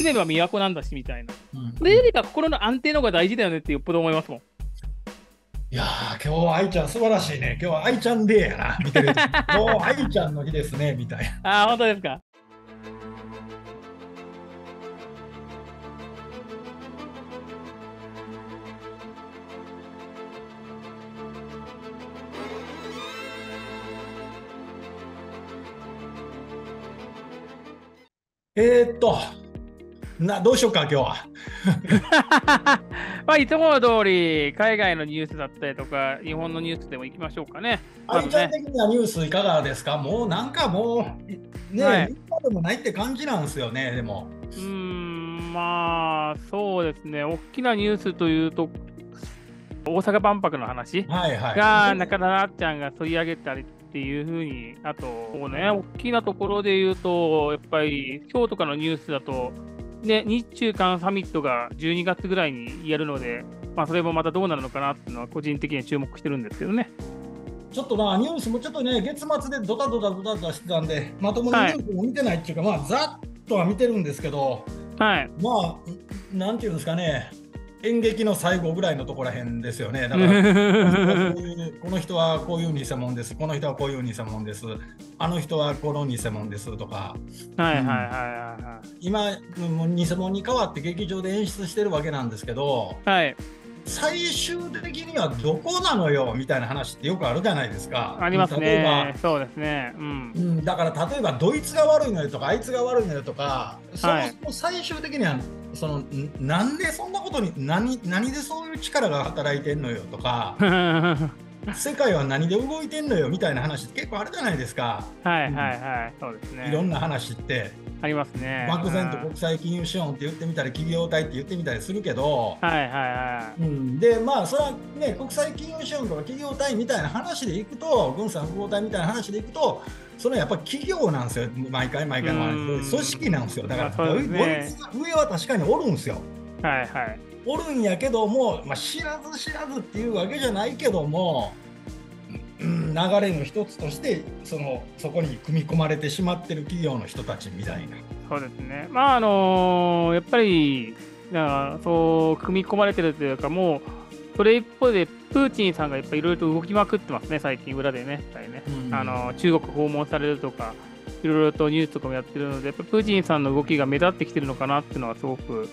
住めば都なんだしみたいな。で、れよりか心の安定の方が大事だよねってよっぽど思いますもん。いや今日は愛ちゃん素晴らしいね。今日は愛ちゃんデーやな。見てる。今 日愛ちゃんの日ですね。みたいな。ああ、本当ですか。えー、っと、などうしようか、今日は。まあ、いつもの通り、海外のニュースだったりとか、日本のニュースでも行きましょうかね。あいちゃん的なニュースいかがですかもうなんかもう、ね、はい、でもないって感じなんですよね、でも。うん、まあ、そうですね、大きなニュースというと、大阪万博の話はいはい、が、中田あっちゃんが取り上げたりっていうふうに、あと、う、ね、大きなところで言うと、やっぱり今日とかのニュースだと、で、日中韓サミットが12月ぐらいにやるので、まあ、それもまたどうなるのかなっていうのは、個人的には注目してるんですけどね。ちょっとまあニュースもちょっとね、月末でドタドタドタドタしてたんで、まともにニュースも見てないっていうか、はい、まあ、ざっとは見てるんですけど、はい、まあ、なんていうんですかね、演劇の最後ぐらいのところらへんですよね。だから この人はこういう偽物です、この人はこういう偽物です、あの人はこの偽物ですとか、はいはいはいはい、今、偽物に変わって劇場で演出してるわけなんですけど、はい、最終的にはどこなのよみたいな話ってよくあるじゃないですか。ありますね。例えばそうですね、うん、うん、だから例えばドイツが悪いのよとかあいつが悪いのよとかそもそも最終的には、そのなんでそんなことに何何でそういう力が働いてんのよとか。世界は何で動いてんのよみたいな話結構あるじゃないですか。はいはいはい、そうですね。いろんな話って。ありますね漠然と国際金融資本って言ってみたり企業体って言ってみたりするけど、はいはいはいうん、でまあそれはね国際金融資本とか企業体みたいな話でいくと軍産複合体みたいな話でいくとそれはやっぱ企業なんですよ毎回毎回の組織なんですよだから、まあね、上は確かにおるんですよ。はいはい、おるんやけども、まあ、知らず知らずっていうわけじゃないけども。流れの一つとしてそのそこに組み込まれてしまってる企業の人たちみたいな。そうですね、まああのやっぱりだそう組み込まれてるというかもうそれ一方でプーチンさんがやっぱいいろいろと動きまくってますね最近裏でねね、うん、あの中国訪問されるとかいろいろとニュースとかもやってるのでプーチンさんの動きが目立ってきてるのかなっていうのはすごく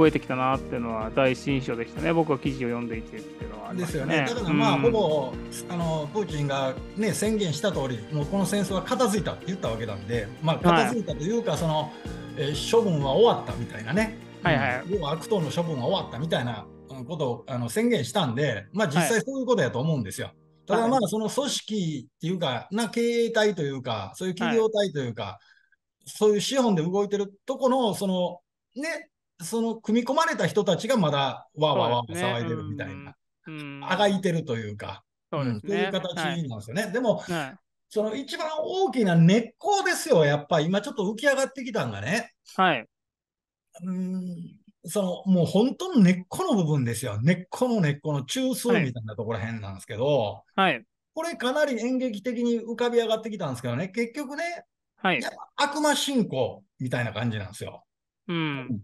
増えてきたなっていうのは大新書でしたね、僕は記事を読んでいてっていうのは、ね、ですよね、だからまあ、うん、ほぼあのプーチンが、ね、宣言した通り、もうこの戦争は片付いたって言ったわけなんで、まあ、片付いたというか、はい、そのえー、処分は終わったみたいなね、はいはい、悪党の処分は終わったみたいなことをあの宣言したんで、まあ、実際そういうことやと思うんですよ。はいただまあその組織っていうか、な経営体というか、そういう企業体というか、はい、そういう資本で動いてるとこの、そのね、その組み込まれた人たちがまだわわわ騒いでるみたいな、あがいてるというか、そういう形なんですよね。でも、その一番大きな根っこですよ、やっぱり今ちょっと浮き上がってきたんがね。はい。うん、そのもう本当の根っこの部分ですよ。根っこの根っこの中枢みたいなところらへんなんですけど、はい。これかなり演劇的に浮かび上がってきたんですけどね、結局ね、はい。悪魔信仰みたいな感じなんですよ。うん。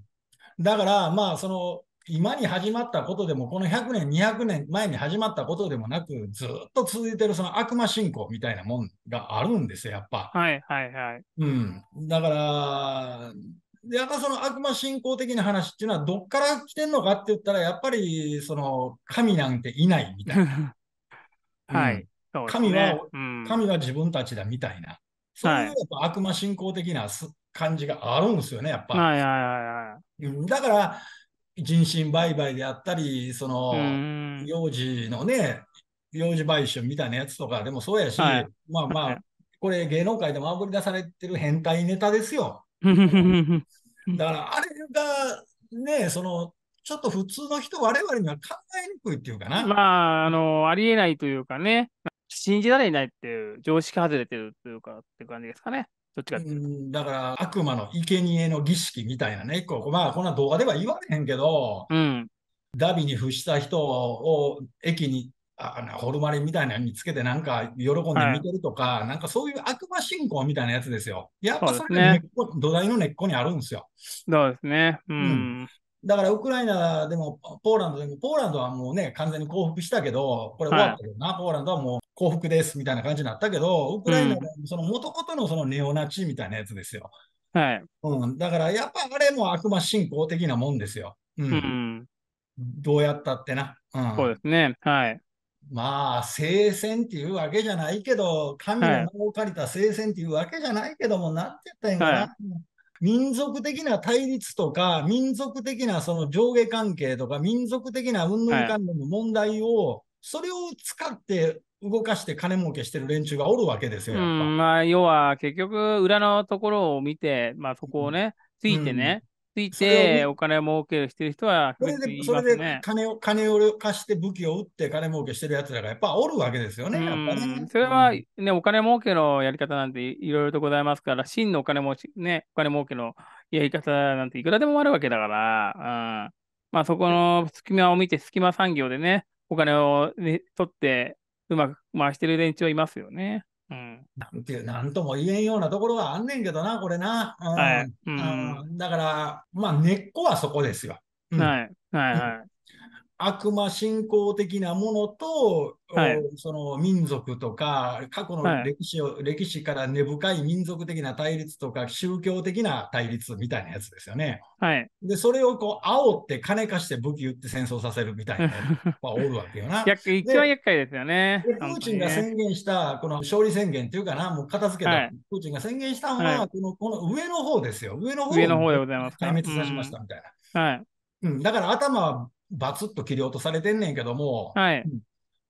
だから、まあ、その、今に始まったことでも、この100年、200年前に始まったことでもなく、ずっと続いてるその悪魔信仰みたいなもんがあるんですよ、やっぱ。はいはいはい。うん。だから、やっぱその悪魔信仰的な話っていうのは、どっから来てんのかって言ったら、やっぱり、その、神なんていないみたいな。はい、神は、うん、神は自分たちだみたいな。そういうやっぱ悪魔信仰的な感じがあるんですよね、やっぱ。はいはいはいはい。だから人身売買であったりその幼児のね幼児売春みたいなやつとかでもそうやし、はい、まあまあこれ芸能界でもあぶり出されてる変態ネタですよ。だからあれがねそのちょっと普通の人我々には考えにくいっていうかな。まああのありえないというかね信じられないっていう常識外れてるというかっていう感じですかね。どっちかだから、悪魔の生贄の儀式みたいなね、こまあ、こんな動画では言われへんけど、うん、ダビに伏した人を駅にあホルマリンみたいなのにつけて、なんか喜んで見てるとか、はい、なんかそういう悪魔信仰みたいなやつですよ。やっぱそれが、ね、土台の根っこにあるんですよ。そうですね。うん、うんだからウクライナでもポーランドでも、ポーランドはもうね、完全に降伏したけど、これ終わったけな、はい、ポーランドはもう降伏ですみたいな感じになったけど、ウクライナのその元々のそのネオナチみたいなやつですよ。はい。うん、だからやっぱあれも悪魔信仰的なもんですよ。うん。うん、どうやったってな。うん、そうですね。はい。まあ、聖戦っていうわけじゃないけど、神の名を借りた聖戦っていうわけじゃないけども、はい、なんて言ったらいいかな。はい民族的な対立とか、民族的なその上下関係とか、民族的な云々関連の問題を、はい、それを使って動かして金儲けしてる連中がおるわけですよ。まあ、要は結局、裏のところを見て、まあ、そこをね、うん、ついてね、ついてお金儲けしてる人は、ね、それでそれで金を金を貸して武器を売って金儲けしてるやつらがやっぱおるわけですよね。ねそれはね、うん、お金儲けのやり方なんていろいろとございますから、真のお金持ち、ね、お金儲けのやり方なんていくらでもあるわけだから、うん、まあそこの隙間を見て隙間産業でね、お金を、ね、取ってうまく回してる連中はいますよね。うん、なんていう、なんとも言えんようなところはあんねんけどな、これな。うん、はい、うん、だから、まあ、根っこはそこですよ。はい。はい、はい。悪魔信仰的なものと、はい、その民族とか、過去の歴史を、はい、歴史から根深い民族的な対立とか、宗教的な対立みたいなやつですよね。はい、で、それをこう、煽って金貸して武器売って戦争させるみたいなは おるわけよな。一番厄介ですよね。プーチンが宣言した、この勝利宣言っていうかな、もう片付けた、はい、プーチンが宣言したのは、このこの上の方ですよ。上の方上の方でございます。壊滅させましたみたいな。うん、はいうん、だから頭はバツッと切り落とされてんねんけども、はい、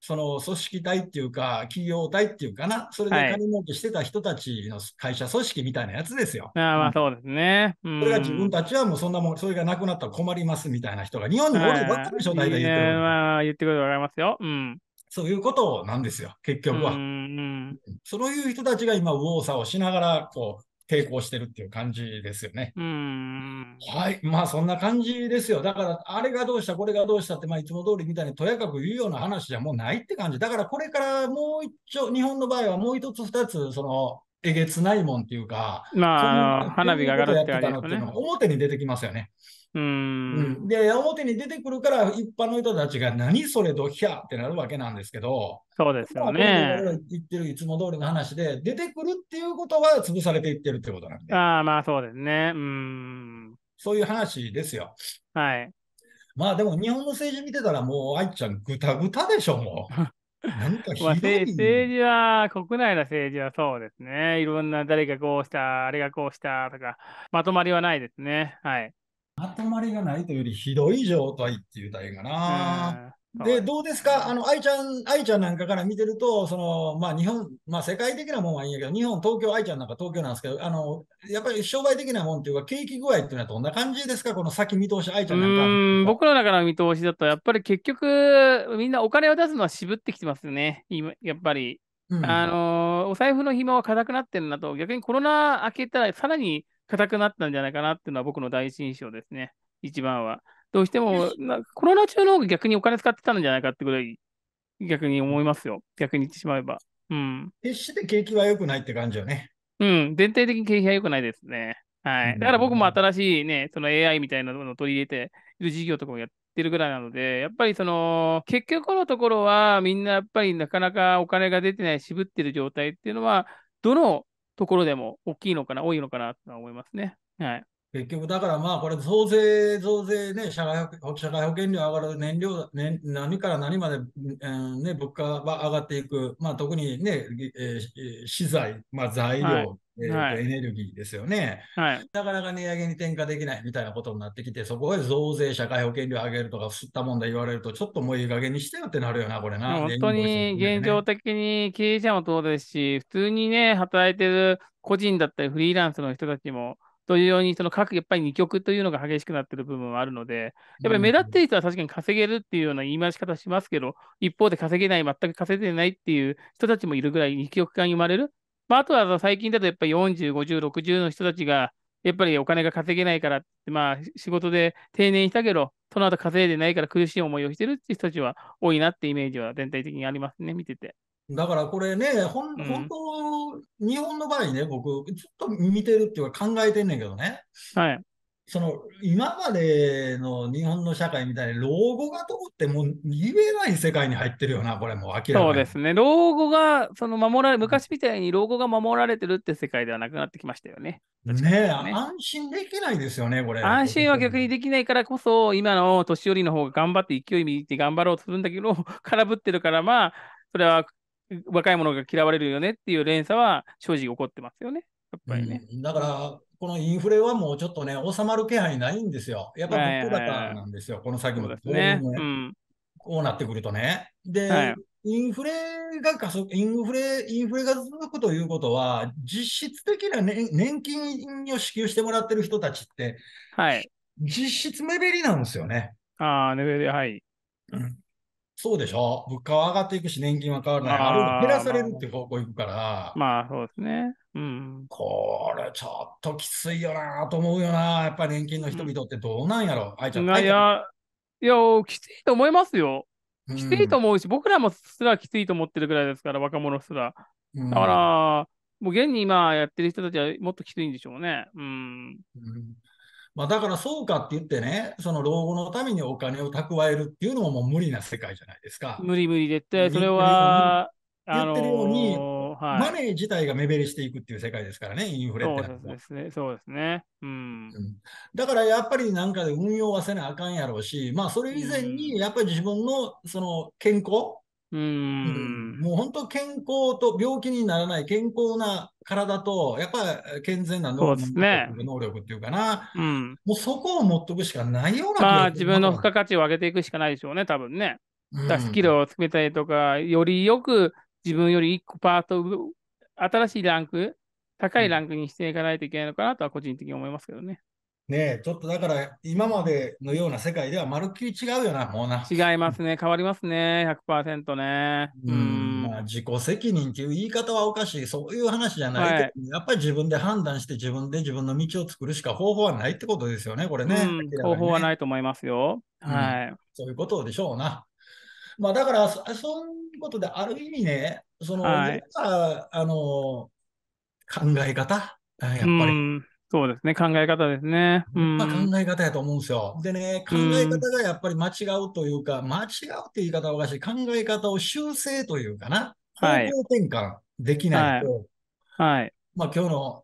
その組織体っていうか、企業体っていうかな、それで金儲けしてた人たちの会社、組織みたいなやつですよ。あまあそうですね、うん、それが自分たちはもうそんなもん、それがなくなったら困りますみたいな人が、日本におるばっかりでしょ、大言ってる、えー、まあ、言ってくると分ますよ。うんそういうことなんですよ、結局は。うんそういう人たちが今、右往左往しながら、こう、抵抗してるっていう感じですよね。はい、まあそんな感じですよ。だから、あれがどうした、これがどうしたって、まあ、いつも通りみたいにとやかく言うような話じゃもうないって感じ。だから、これからもう一丁、日本の場合はもう一つ、二つ、その、えげつないもんっていうか、まあ、花火が上がるってあれ、ね、っていうのが表に出てきますよね。うん、で、表に出てくるから、一般の人たちが何それドヒャってなるわけなんですけど、そうですよね。言ってるいつも通りの話で、出てくるっていうことは潰されていってるってことなんで。ああ、まあそうですね。うん。そういう話ですよ。はい。まあでも日本の政治見てたらもう愛ちゃんぐたぐたでしょ、もう。まあ、政治は、国内の政治はそうですね。いろんな誰がこうした、あれがこうしたとか、まとまりはないですね。はい。まとまりがないというより、ひどい状態っていうたいかな。で、どうですかあの、愛ちゃん、愛ちゃんなんかから見てると、その、まあ、日本、まあ、世界的なもんはいいんやけど、日本、東京、愛ちゃんなんか東京なんですけど、あの、やっぱり商売的なもんっていうか、景気具合っていうのはどんな感じですかこの先見通し、愛ちゃんなんか。うん僕の中の見通しだと、やっぱり結局、みんなお金を出すのは渋ってきてますよね。今、やっぱり。うん、あの、お財布の紐は硬くなってるなと、逆にコロナ明けたら、さらに硬くなったんじゃないかなっていうのは僕の第一印象ですね。一番は。どうしても、コロナ中の方が逆にお金使ってたんじゃないかってぐらい、逆に思いますよ。逆に言ってしまえば。うん。決して景気は良くないって感じよね。うん。全体的に景気は良くないですね。はい。だから僕も新しいね、その AI みたいなのを取り入れている事業とかもやってるぐらいなので、やっぱりその、結局のところは、みんなやっぱりなかなかお金が出てない、渋ってる状態っていうのは、どのところでも大きいのかな、多いのかなと思いますね。はい。結局、だからまあ、これ、増税、増税ね、社会保社会保険料上がる、燃料、ね、何から何まで、えー、ね、物価は上がっていく、まあ、特にね、えー、資材、まあ、材料、はいえーはい、エネルギーですよね、はい、なかなか値上げに転嫁できないみたいなことになってきて、そこへ増税、社会保険料上げるとか、すった問題言われると、ちょっともういい加減にしてよってなるよな、これな。本当に現状的に経営者もそうですし、普通にね、働いてる個人だったり、フリーランスの人たちも、ようにその各、やっぱり二極というのが激しくなってる部分はあるので、やっぱり目立っている人は確かに稼げるっていうような言い回し方しますけど、一方で稼げない、全く稼いでないっていう人たちもいるぐらい二極化に生まれる。まあ、あとは最近だとやっぱり40、50、60の人たちが、やっぱりお金が稼げないからって、まあ、仕事で定年したけど、その後稼いでないから苦しい思いをしてるっていう人たちは多いなってイメージは全体的にありますね、見てて。だからこれね、ほん、うん、本当、日本の場合ね、僕、ずっと見てるっていうか考えてんねんけどね。はい。その、今までの日本の社会みたいに、老後がどこってもう言えない世界に入ってるよな、これもう明らかに。そうですね。老後が、その守られ、昔みたいに老後が守られてるって世界ではなくなってきましたよね。ねね安心できないですよね、これ。安心は逆にできないからこそ、今の年寄りの方が頑張って勢い見て頑張ろうとするんだけど、空振ってるから、まあ、それは若い者が嫌われるよねっていう連鎖は正直起こってますよね。やっぱりね。うん、だから、このインフレはもうちょっとね、収まる気配ないんですよ。やっぱ物価高なんですよ、この先も。ですねこうなってくるとね。で、はい、インフレが加速、インフレ、インフレが続くということは、実質的な、ね、年金を支給してもらってる人たちって、はい、実質目減りなんですよね。ああ、目減り、はい。うんそうでしょ物価は上がっていくし、年金は変わらない。ある減らされるって方向いくから。まあ、そうですね。うん。これ、ちょっときついよなと思うよな。やっぱり年金の人々ってどうなんやろ、うん、愛ちゃん。いや、いや、きついと思いますよ。きついと思うし、うん、僕らもすらきついと思ってるぐらいですから、若者すら。だから、うん、もう現に今やってる人たちはもっときついんでしょうね。うん。うんまあ、だからそうかって言ってね、その老後のためにお金を蓄えるっていうのももう無理な世界じゃないですか。無理無理でって、それは。言ってるように、あのーはい、マネー自体が目減りしていくっていう世界ですからね、インフレってそうですね、そうですね、うん、うん、だからやっぱりなんかで運用はせなあかんやろうし、まあ、それ以前にやっぱり自分のその健康、うん、もう本当健康と病気にならない健康な体と、やっぱ健全な能力,、ね、能力っていうかな、うん、もうそこを持っとくしかないような、まあ、自分の付加価値を上げていくしかないでしょうね、多分ね。だスキルをつけたりとか、よりよく自分より1個パート、新しいランク、高いランクにしていかないといけないのかなとは個人的に思いますけどね。ねえ、ちょっとだから今までのような世界ではまるっきり違うよな、もうな。違いますね、変わりますね、100%ね。うん、まあ、自己責任っていう言い方はおかしい、そういう話じゃないけど、はい、やっぱり自分で判断して自分で自分の道を作るしか方法はないってことですよね、これね。ね方法はないと思いますよ、うん。はい。そういうことでしょうな。まあだから、そそういうことである意味ね、その、はい、あの、考え方、やっぱり。そうですね、考え方ですね。まあ、考え方やと思うんですよ。でね、考え方がやっぱり間違うというか、うん、間違うって言い方はおかしい、考え方を修正というかな、方向転換できないと、はい。はい、まあ、今日の、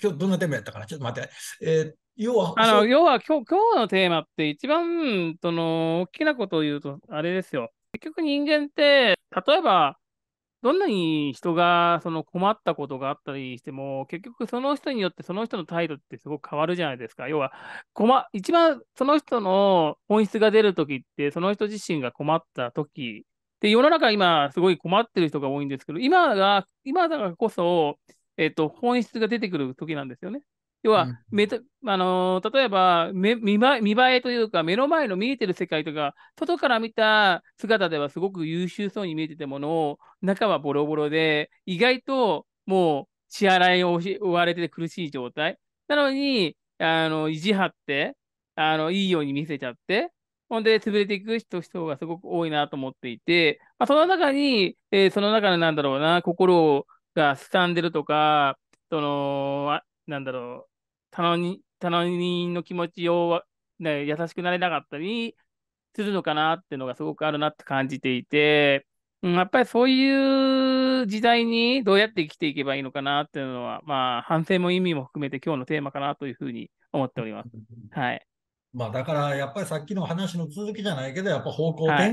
今日どんなテーマやったかな、ちょっと待って。えー、要はあの要は今日今日のテーマって一番その大きなことを言うとあれですよ。結局人間って例えばどんなに人がその困ったことがあったりしても、結局その人によってその人の態度ってすごく変わるじゃないですか。要は、困、一番その人の本質が出るときって、その人自身が困ったとき、で、世の中今すごい困ってる人が多いんですけど、今が、今だからこそ、えっ、と、本質が出てくるときなんですよね。要は、うん、あのー、例えば見見栄えというか、目の前の見えてる世界とか、外から見た姿ではすごく優秀そうに見えてたものを、中はボロボロで、意外ともう支払いを追われて苦しい状態。なのに、あの、意地張って、あの、いいように見せちゃって、ほんで、潰れていく人、人がすごく多いなと思っていて、まあ、その中に、えー、その中のなんだろうな、心がすさんでるとか、その、なんだろう、頼み、頼みの気持ちを、ね、優しくなれなかったりするのかなっていうのがすごくあるなって感じていて、うん、やっぱりそういう時代にどうやって生きていけばいいのかなっていうのは、まあ、反省も意味も含めて今日のテーマかなというふうに思っております。はい。まあ、だからやっぱりさっきの話の続きじゃないけど、やっぱ方向転換っ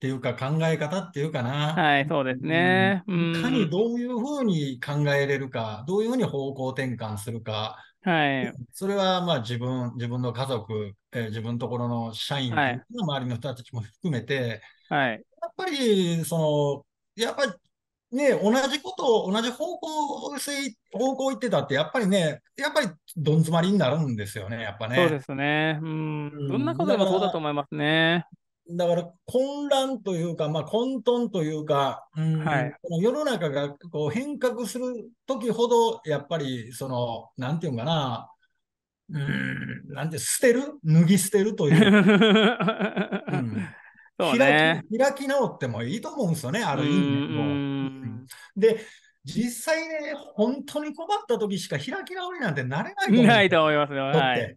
ていうか、考え方っていうかな、はい。はい、そうですね。うん、いかにどういうふうに考えれるか、どういうふうに方向転換するか、はい、それはまあ自分、自分の家族、えー、自分のところの社員、はい、周りの人たちも含めて、はい、やっぱり、その、やっぱりね、同じことを、同じ方向性、方向行ってたって、やっぱりね、やっぱりどん詰まりになるんですよね、やっぱね。そうですね。うん。どんなことでもそうだと思いますね。だから混乱というか、まあ、混沌というか、うんはい、世の中がこう変革する時ほど、やっぱり、その、なんていうかな、うん、なんて、捨てる脱ぎ捨てるという。うんそうね、開き直ってもいいと思うんですよね、ある意味も。で、実際ね、本当に困った時しか開き直りなんてなれないと思う。ないと思いますよ。はい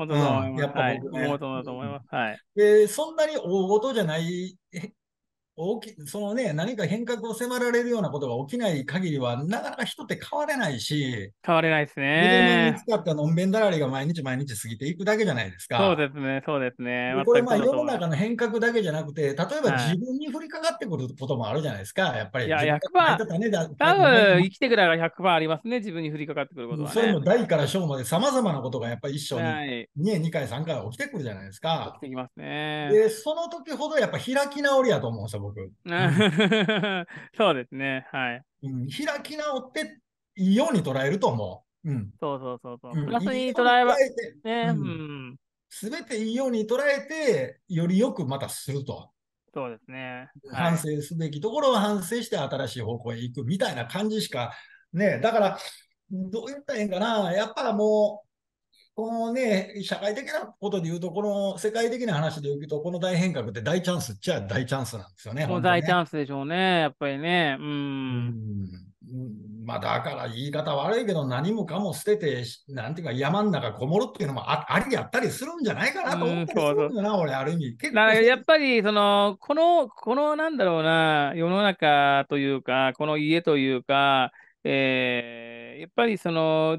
本当だと思います。やっぱ僕ね、はい、だと思います。はい。で、そんなに大事じゃない大きそのね、何か変革を迫られるようなことが起きない限りは、なかなか人って変われないし、変われないですね。自分に使ったのんべんだらりが毎日毎日過ぎていくだけじゃないですか。そうですね、そうですね。これ、まあ、世の中の変革だけじゃなくて、例えば自分に降りかかってくることもあるじゃないですか、やっぱり。いや、100%。多分生きてくらいが100%ありますね、自分に降りかかってくることは、ね。そういうの、大から小までさまざまなことがやっぱり一生に、は年、2, 回、3回起きてくるじゃないですか。起きてきますね。で、その時ほどやっぱ開き直りやと思うんですよ、僕。そうですね。はい。開き直っていいように捉えると思う。うん。そうそうそうそう。プラスに捉えば。ね。うん。すべていいように捉えて、よりよくまたすると。そうですね。反省すべきところは反省して新しい方向へ行くみたいな感じしか、ね、だから、どう言ったらいいんかな、やっぱもう、このね、社会的なことで言うと、この世界的な話で言うと、この大変革って大チャンスっちゃ大チャンスなんですよね。もう大チャンスでしょうね、やっぱりね。うん。うんまあ、だから言い方悪いけど、何もかも捨てて、なんていうか、山の中こもるっていうのもあありやったりするんじゃないかなと思ってるんだな、うん、俺、ある意味。やっぱり、その、この、この、なんだろうな、世の中というか、この家というか、えー、やっぱりその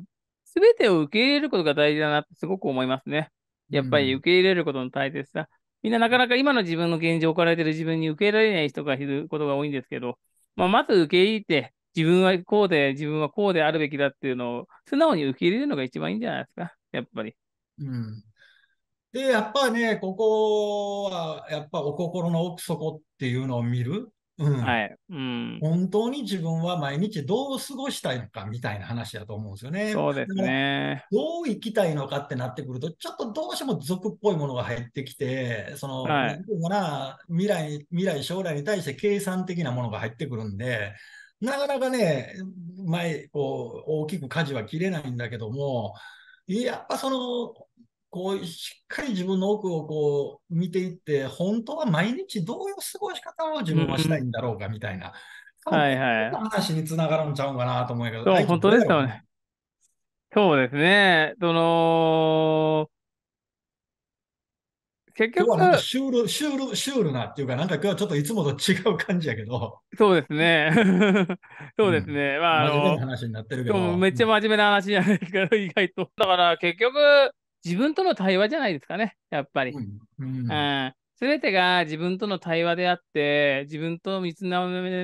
すべてを受け入れることが大事だなってすごく思いますね。やっぱり受け入れることの大切さ。うん、みんななかなか今の自分の現状を置かれている自分に受け入れられない人がいることが多いんですけど、まあ、まず受け入れて、自分はこうで、自分はこうであるべきだっていうのを素直に受け入れるのが一番いいんじゃないですか、やっぱり。うんで、やっぱね、ここは、やっぱお心の奥底っていうのを見る。うん、はい。うん。本当に自分は毎日どう過ごしたいのかみたいな話だと思うんですよね。そうですね。どう生きたいのかってなってくると、ちょっとどうしても俗っぽいものが入ってきて、その、はい、なな、未来、未来、将来に対して計算的なものが入ってくるんで、なかなかね、前、こう、大きく舵は切れないんだけども、やっぱその、こう、しっかり自分の奥をこう、見ていって、本当は毎日どういう過ごし方を自分はしたいんだろうか、みたいな。はいはい。話につながるんちゃうんかなと思うけど。本当ですよね。そうですね。その、結局はシュール、シュール、シュールなっていうか、なんか今日はちょっといつもと違う感じやけど。そうですね。そうですね。うん、まあ、あの、めっちゃ真面目な話じゃないですけど、意外と。だから結局、自分との対話じゃないですかね、やっぱり。うんすべてが自分との対話であって、自分と見つめ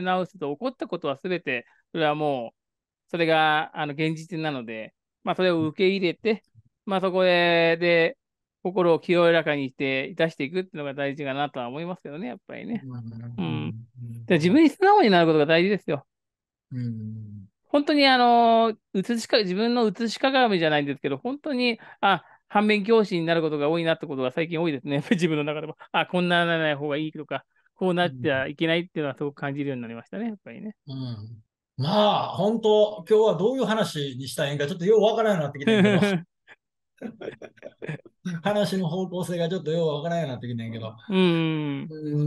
直すと起こったことはすべて、それはもう、それがあの現実なので、まあ、それを受け入れて、まあ、そこでで心を清らかにしていたしていくっていうのが大事かなとは思いますけどね、やっぱりね。うん、で自分に素直になることが大事ですよ。うん、本当にあの映しか自分の映し鏡じゃないんですけど、本当に、あ反面教師になることが多いなってことが最近多いですね。自分の中でも。あ、こんなならない方がいいとか、こうなっちゃいけないっていうのはすごく感じるようになりましたね、やっぱりね。うん。まあ、本当今日はどういう話にしたいんか、ちょっとようわからんようになってきてんけど。話の方向性がちょっとようわからんようになってきてんけど。うん。う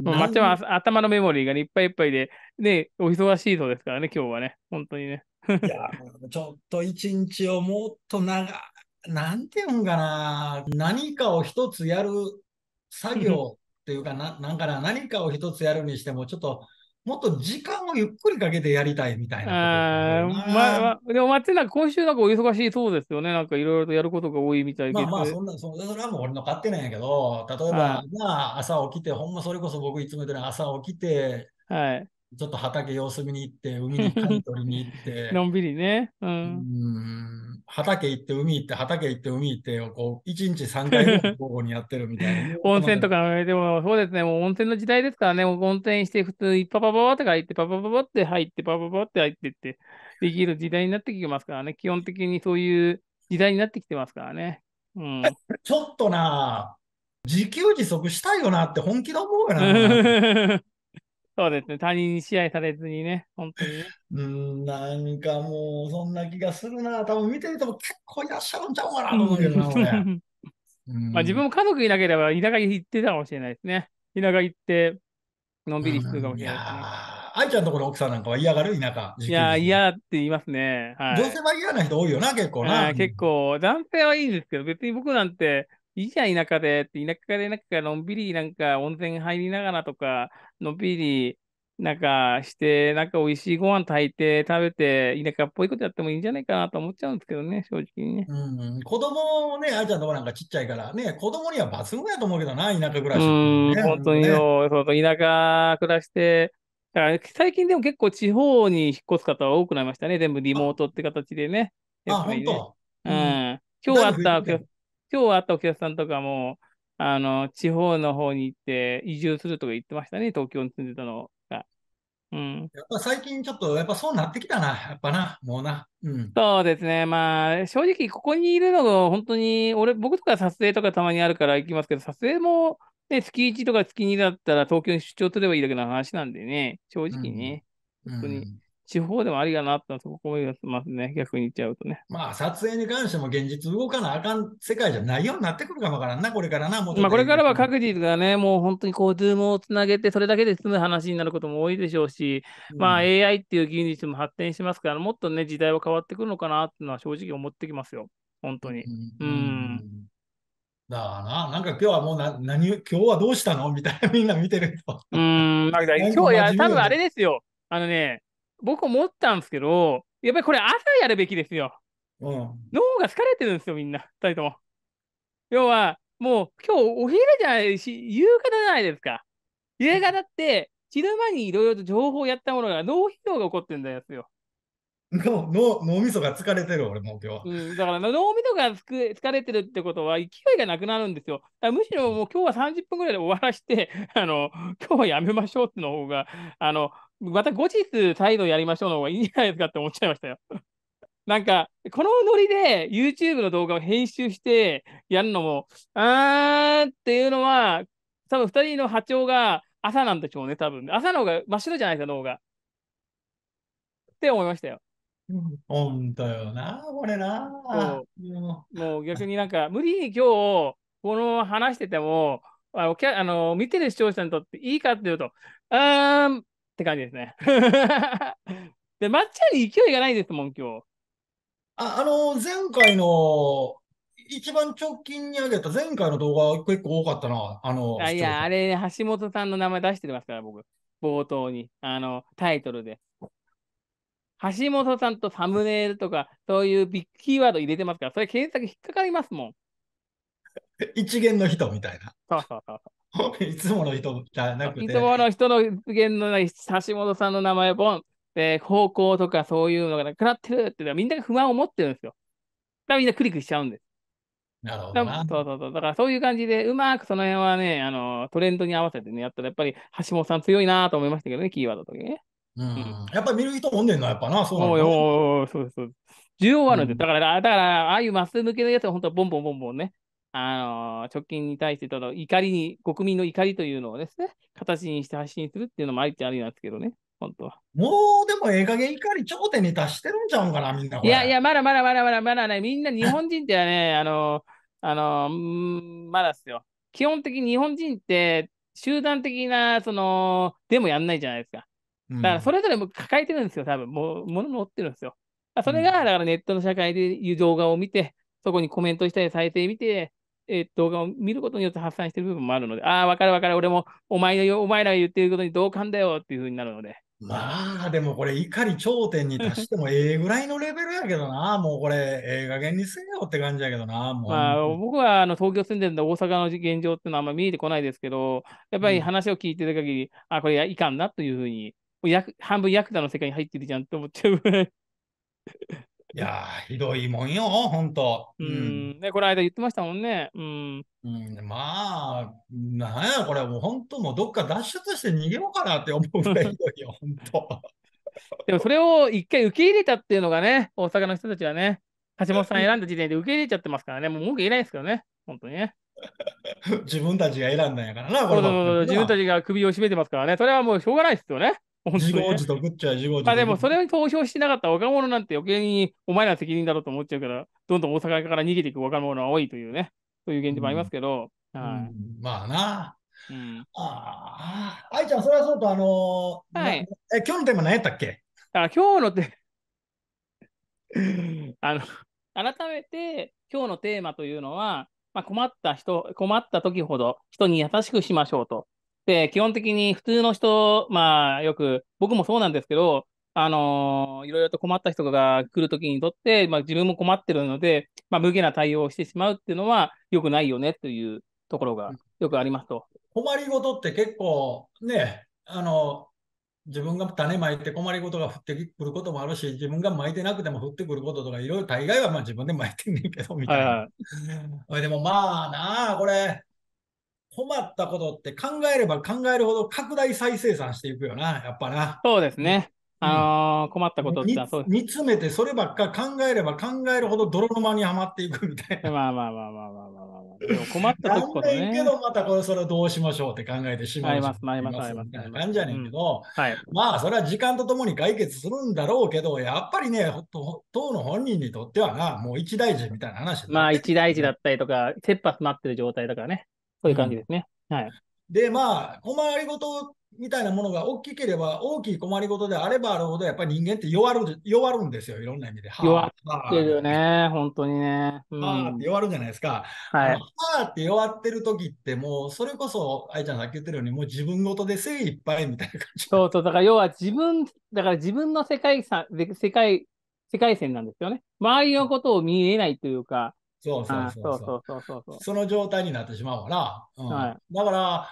ん。まっちゃん頭のメモリーが、ね、いっぱいいっぱいで、ね、お忙しいそうですからね、今日はね。本当にね。いや、ちょっと一日をもっと長なんていうんかな、何かを一つやる作業っていうか な、なんかな、何かを一つやるにしても、ちょっと、もっと時間をゆっくりかけてやりたいみたいなまあ、でも松永、今週なんかお忙しいそうですよね。なんかいろいろとやることが多いみたいで。まあまあ、そんな、そそれはもう俺の勝手なんやけど、例えば、まあ、朝起きて、ほんまそれこそ僕いつも言ってる朝起きて、はい、ちょっと畑様子見に行って、海にカニ取りに行って。のんびりね。うん。うん畑行って、海行って、畑行って、海行ってをこう、1日3回ぐ午後にやってるみたいな。温泉とか、でもそうですね、もう温泉の時代ですからね、温泉して、普通にパパパパって入って、パパパパって入って、パパパって入ってって、できる時代になってきますからね、基本的にそういう時代になってきてますからね。うん、ちょっとな、自給自足したいよなって本気で思うよな。そうですね、他人に支配されずにね、本当に、うん、なんかもう、そんな気がするな。多分見てる人も結構いらっしゃるんちゃうかなと思うけどな、まあ自分も家族いなければ、田舎行ってたかもしれないですね。田舎行って、のんびりしるかもしれないです愛ちゃんのところ奥さんなんかは嫌がる田舎。いや、嫌って言いますね。はい、女性は嫌な人多いよな、結構な。結構、男性はいいんですけど、別に僕なんて、いいじゃん、田舎で。って田舎でなんかのんびりなんか温泉入りながらとか、のんびりなんかして、なんか美味しいご飯炊いて食べて、田舎っぽいことやってもいいんじゃないかなと思っちゃうんですけどね、正直にね。うん、子供もね、あいちゃんのとこなんかちっちゃいから、ね、子供には抜群やと思うけどな、田舎暮らし、ね、うん、本当によ、ね、そうそう田舎暮らして、最近でも結構地方に引っ越す方多くなりましたね、全部リモートって形でね。あ、ね、本当、うん、今日あった、今日会ったお客さんとかも、あの、地方の方に行って移住するとか言ってましたね、東京に住んでたのが。うん、やっぱ最近ちょっと、やっぱそうなってきたな、やっぱな、もうな。うん、そうですね、まあ、正直、ここにいるのが、本当に、俺、僕とか撮影とかたまにあるから行きますけど、撮影も、ね、月1とか月2だったら、東京に出張すればいいだけの話なんでね、正直ね、うん、本当に。うん地方でもありかなってそこ思いますね、逆に言っちゃうとね。まあ、撮影に関しても現実動かなあかん世界じゃないようになってくるかもからんな、これからな。まあ、これからは各自がね、もう本当にこう、ズームをつなげて、それだけで済む話になることも多いでしょうし、うん、まあ、AI っていう技術も発展しますから、もっとね、時代は変わってくるのかなっていうのは正直思ってきますよ、本当に。うん、うんだな、なんか今日はもうな、何、今日はどうしたのみたいな、みんな見てると。うん、なんか今日、いや、多分あれですよ。あのね、僕思ったんですけど、やっぱりこれ朝やるべきですよ。うん、脳が疲れてるんですよ、みんな、2人とも。要は、もう今日お昼じゃないし、夕方じゃないですか。夕方って、昼間にいろいろと情報をやったものが脳疲労が起こってるんですよ。脳脳みそが疲れてる、俺も今日、うん、だから脳みそが疲れてるってことは勢いがなくなるんですよ。むしろもう今日は30分ぐらいで終わらして、あの今日はやめましょうっての方が、あのまた後日再度やりましょうの方がいいんじゃないですかって思っちゃいましたよ。なんか、このノリで YouTube の動画を編集してやるのも、あーっていうのは、多分2人の波長が朝なんでしょうね、多分。朝の方が真っ白じゃないですか、脳が。って思いましたよ。本当よな、これな。もうもう逆になんか、無理に今日、この話してても、あのあの見てる視聴者にとっていいかっていうと、あーって感じですね。で、抹茶に勢いがないですもん、今日。あ、あの、前回の、一番直近に上げた前回の動画結構多かったな。あの、あいや、あれ、橋本さんの名前出してますから、僕。冒頭に、あの、タイトルで。橋本さんとサムネイルとか、そういうビッグキーワード入れてますから、それ検索引っかかりますもん。一元の人みたいな。そうそうそう。いつもの人じゃなくて。いつもの人の言のない橋本さんの名前、ボン。で、方向とかそういうのがなくなってるってみんなが不満を持ってるんですよ。だからみんなクリックしちゃうんです。なるほどそうそうそう。だからそういう感じで、うまくその辺はね、あのトレンドに合わせてね、やったらやっぱり橋本さん強いなと思いましたけどね、キーワードとね。うん。やっぱり見る人おんねんな、やっぱな、そうなんだ、おそうそう。需要はあるんです、うん、だから、だから、ああいうマス向けのやつは本当はボンボンボンボンね、あの直近に対しての怒りに、国民の怒りというのをですね、形にして発信するっていうのもありっちゃありなんですけどね、本当は。もうでも、ええ加減怒り頂点に達してるんちゃうんかな、みんな。いやいや、まだまだまだまだまだね、みんな日本人ってはね、あの、あの、まだっすよ。基本的に日本人って集団的な、その、でもやんないじゃないですか。だからそれぞれも抱えてるんですよ、多分もう、物持ってるんですよ。それが、だからネットの社会でいう動画を見て、そこにコメントしたり、再生見て、えー、動画を見ることによって発散してる部分もあるので、ああ、わかるわかる、俺もお前お前らが言ってることに同感だよっていうふうになるので。まあ、でもこれ、怒り頂点に達してもええぐらいのレベルやけどな、もうこれ、ええ加減にせよって感じやけどな、もう。まあ、僕はあの東京住んでるんで、大阪の現状っていうのはあんま見えてこないですけど、やっぱり話を聞いてる限り、うん、あ、これいかんなというふうに、半分ヤクザの世界に入ってるじゃんって思っちゃういやひどいもんよ、本当。うん。ね、この間言ってましたもんね。うん。うん、まあ、なんやこれ、もう本当、もうどっか脱出して逃げようかなって思うぐらいひどいよ、本 当。でもそれを一回受け入れたっていうのがね、大阪の人たちはね、橋本さん選んだ時点で受け入れちゃってますからね、もう文句言えないですけどね、本当にね。自分たちが選んだんやからな、これ。自分たちが首を絞めてますからね、それはもうしょうがないですよね。自業自得っちゃ自業自得。あでもそれに投票してなかった若者なんて余計にお前ら責任だろうと思っちゃうから、どんどん大阪から逃げていく若者は多いというね、そういう現状もありますけど。うん、はい、まあな。うん、ああ、愛ちゃん、それはそうと、あのー、はい、え今日のテーマ何やったっけあ今日のテーマ あの、改めて今日のテーマというのは、まあ、困った人、困った時ほど人に優しくしましょうとで、基本的に普通の人、まあ、よく、僕もそうなんですけど、あのー、いろいろと困った人が来るときにとって、まあ、自分も困ってるので、まあ、無下な対応をしてしまうっていうのは、よくないよねというところが、よくありますと。困りごとって結構、ね、あの、自分が種まいて困りごとが降ってくることもあるし、自分がまいてなくても降ってくることとか、いろいろ大概はまあ自分でまいてんねんけど、みたいな。はいはい、でもまあなあ、これ、困ったことって考えれば考えるほど拡大再生産していくよな、やっぱな。そうですね。あのー、困ったことってそう煮詰めて、そればっか考えれば考えるほど泥沼にはまっていくみたいな。まあまあまあまあまあまあ、まあ。困ったところね。けど、またこれそれどうしましょうって考えてしまう。あます、あます、あます。なんじゃねえけど、うん、はい、まあ、それは時間とともに解決するんだろうけど、やっぱりね、党の本人にとってはな、もう一大事みたいな話、まあ、一大事だったりとか、切羽詰まってる状態だからね。そういう感じですね。はい。で、まあ、困りごとみたいなものが大きければ、大きい困りごとであればあるほど、やっぱり人間って弱る弱るんですよ、いろんな意味で。弱ってるよね、本当にね。うん、あって弱るじゃないですか。はい、あって弱ってる時って、もうそれこそ、愛ちゃんさっき言ってるように、もう自分ごとで精一杯みたいな感じ。そうそう、だから要は自分、だから自分の世界さ世界世界線なんですよね。周りのことを見えないというか、そうそうそうそうその状態になってしまうから、うんはい、だから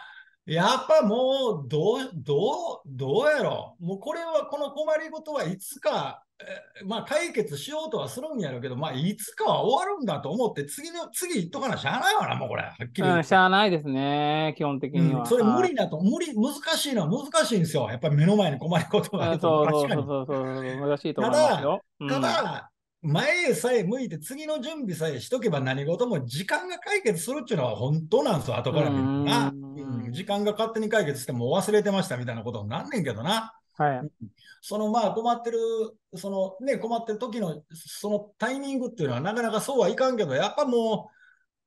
やっぱもうどうどうどうやろもうこれはこの困りごとはいつかまあ解決しようとはするんやろうけど、まあいつかは終わるんだと思って、次の、次行っとかなしゃあないわな、もうこれ。はっきり、うん。しゃあないですね、基本的には。うん、それ無理だと、無理、難しいのは難しいんですよ。やっぱり目の前に困ることがあると。そうそうそうそう、難しいと思いますよ。ただ、うん、ただ、前さえ向いて次の準備さえしとけば何事も時間が解決するっていうのは本当なんですよ、後から見るな。時間が勝手に解決しても忘れてましたみたいなことになんねんけどな。はい、そのまあ困ってる、そのね、困ってる時のそのタイミングっていうのはなかなかそうはいかんけど、やっぱも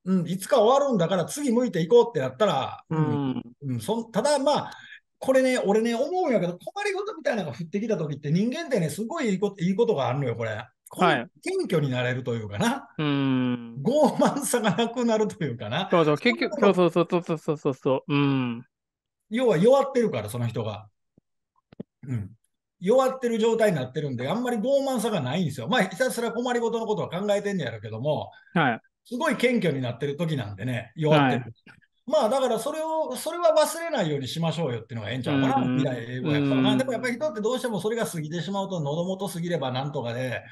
う、うん、いつか終わるんだから次向いていこうってやったら、うん、うん、そただまあ、これね、俺ね、思うんやけど、困りごとみたいなのが降ってきた時って人間ってね、すごいいいこといいことがあるのよ、これ。はい、謙虚になれるというかな、うん。傲慢さがなくなるというかな。そうそう、結局、そうそうそうそうそうそうう、ん。要は弱ってるから、その人が。うん。弱ってる状態になってるんで、あんまり傲慢さがないんですよ。まあ、ひたすら困りごとのことは考えてんねやろうけども、はい。すごい謙虚になってる時なんでね、弱ってる。はいまあだからそれを、それは忘れないようにしましょうよっていうのがええんちゃうかな、未来英語やから。でもやっぱり人ってどうしてもそれが過ぎてしまうと、喉元過ぎればなんとかで、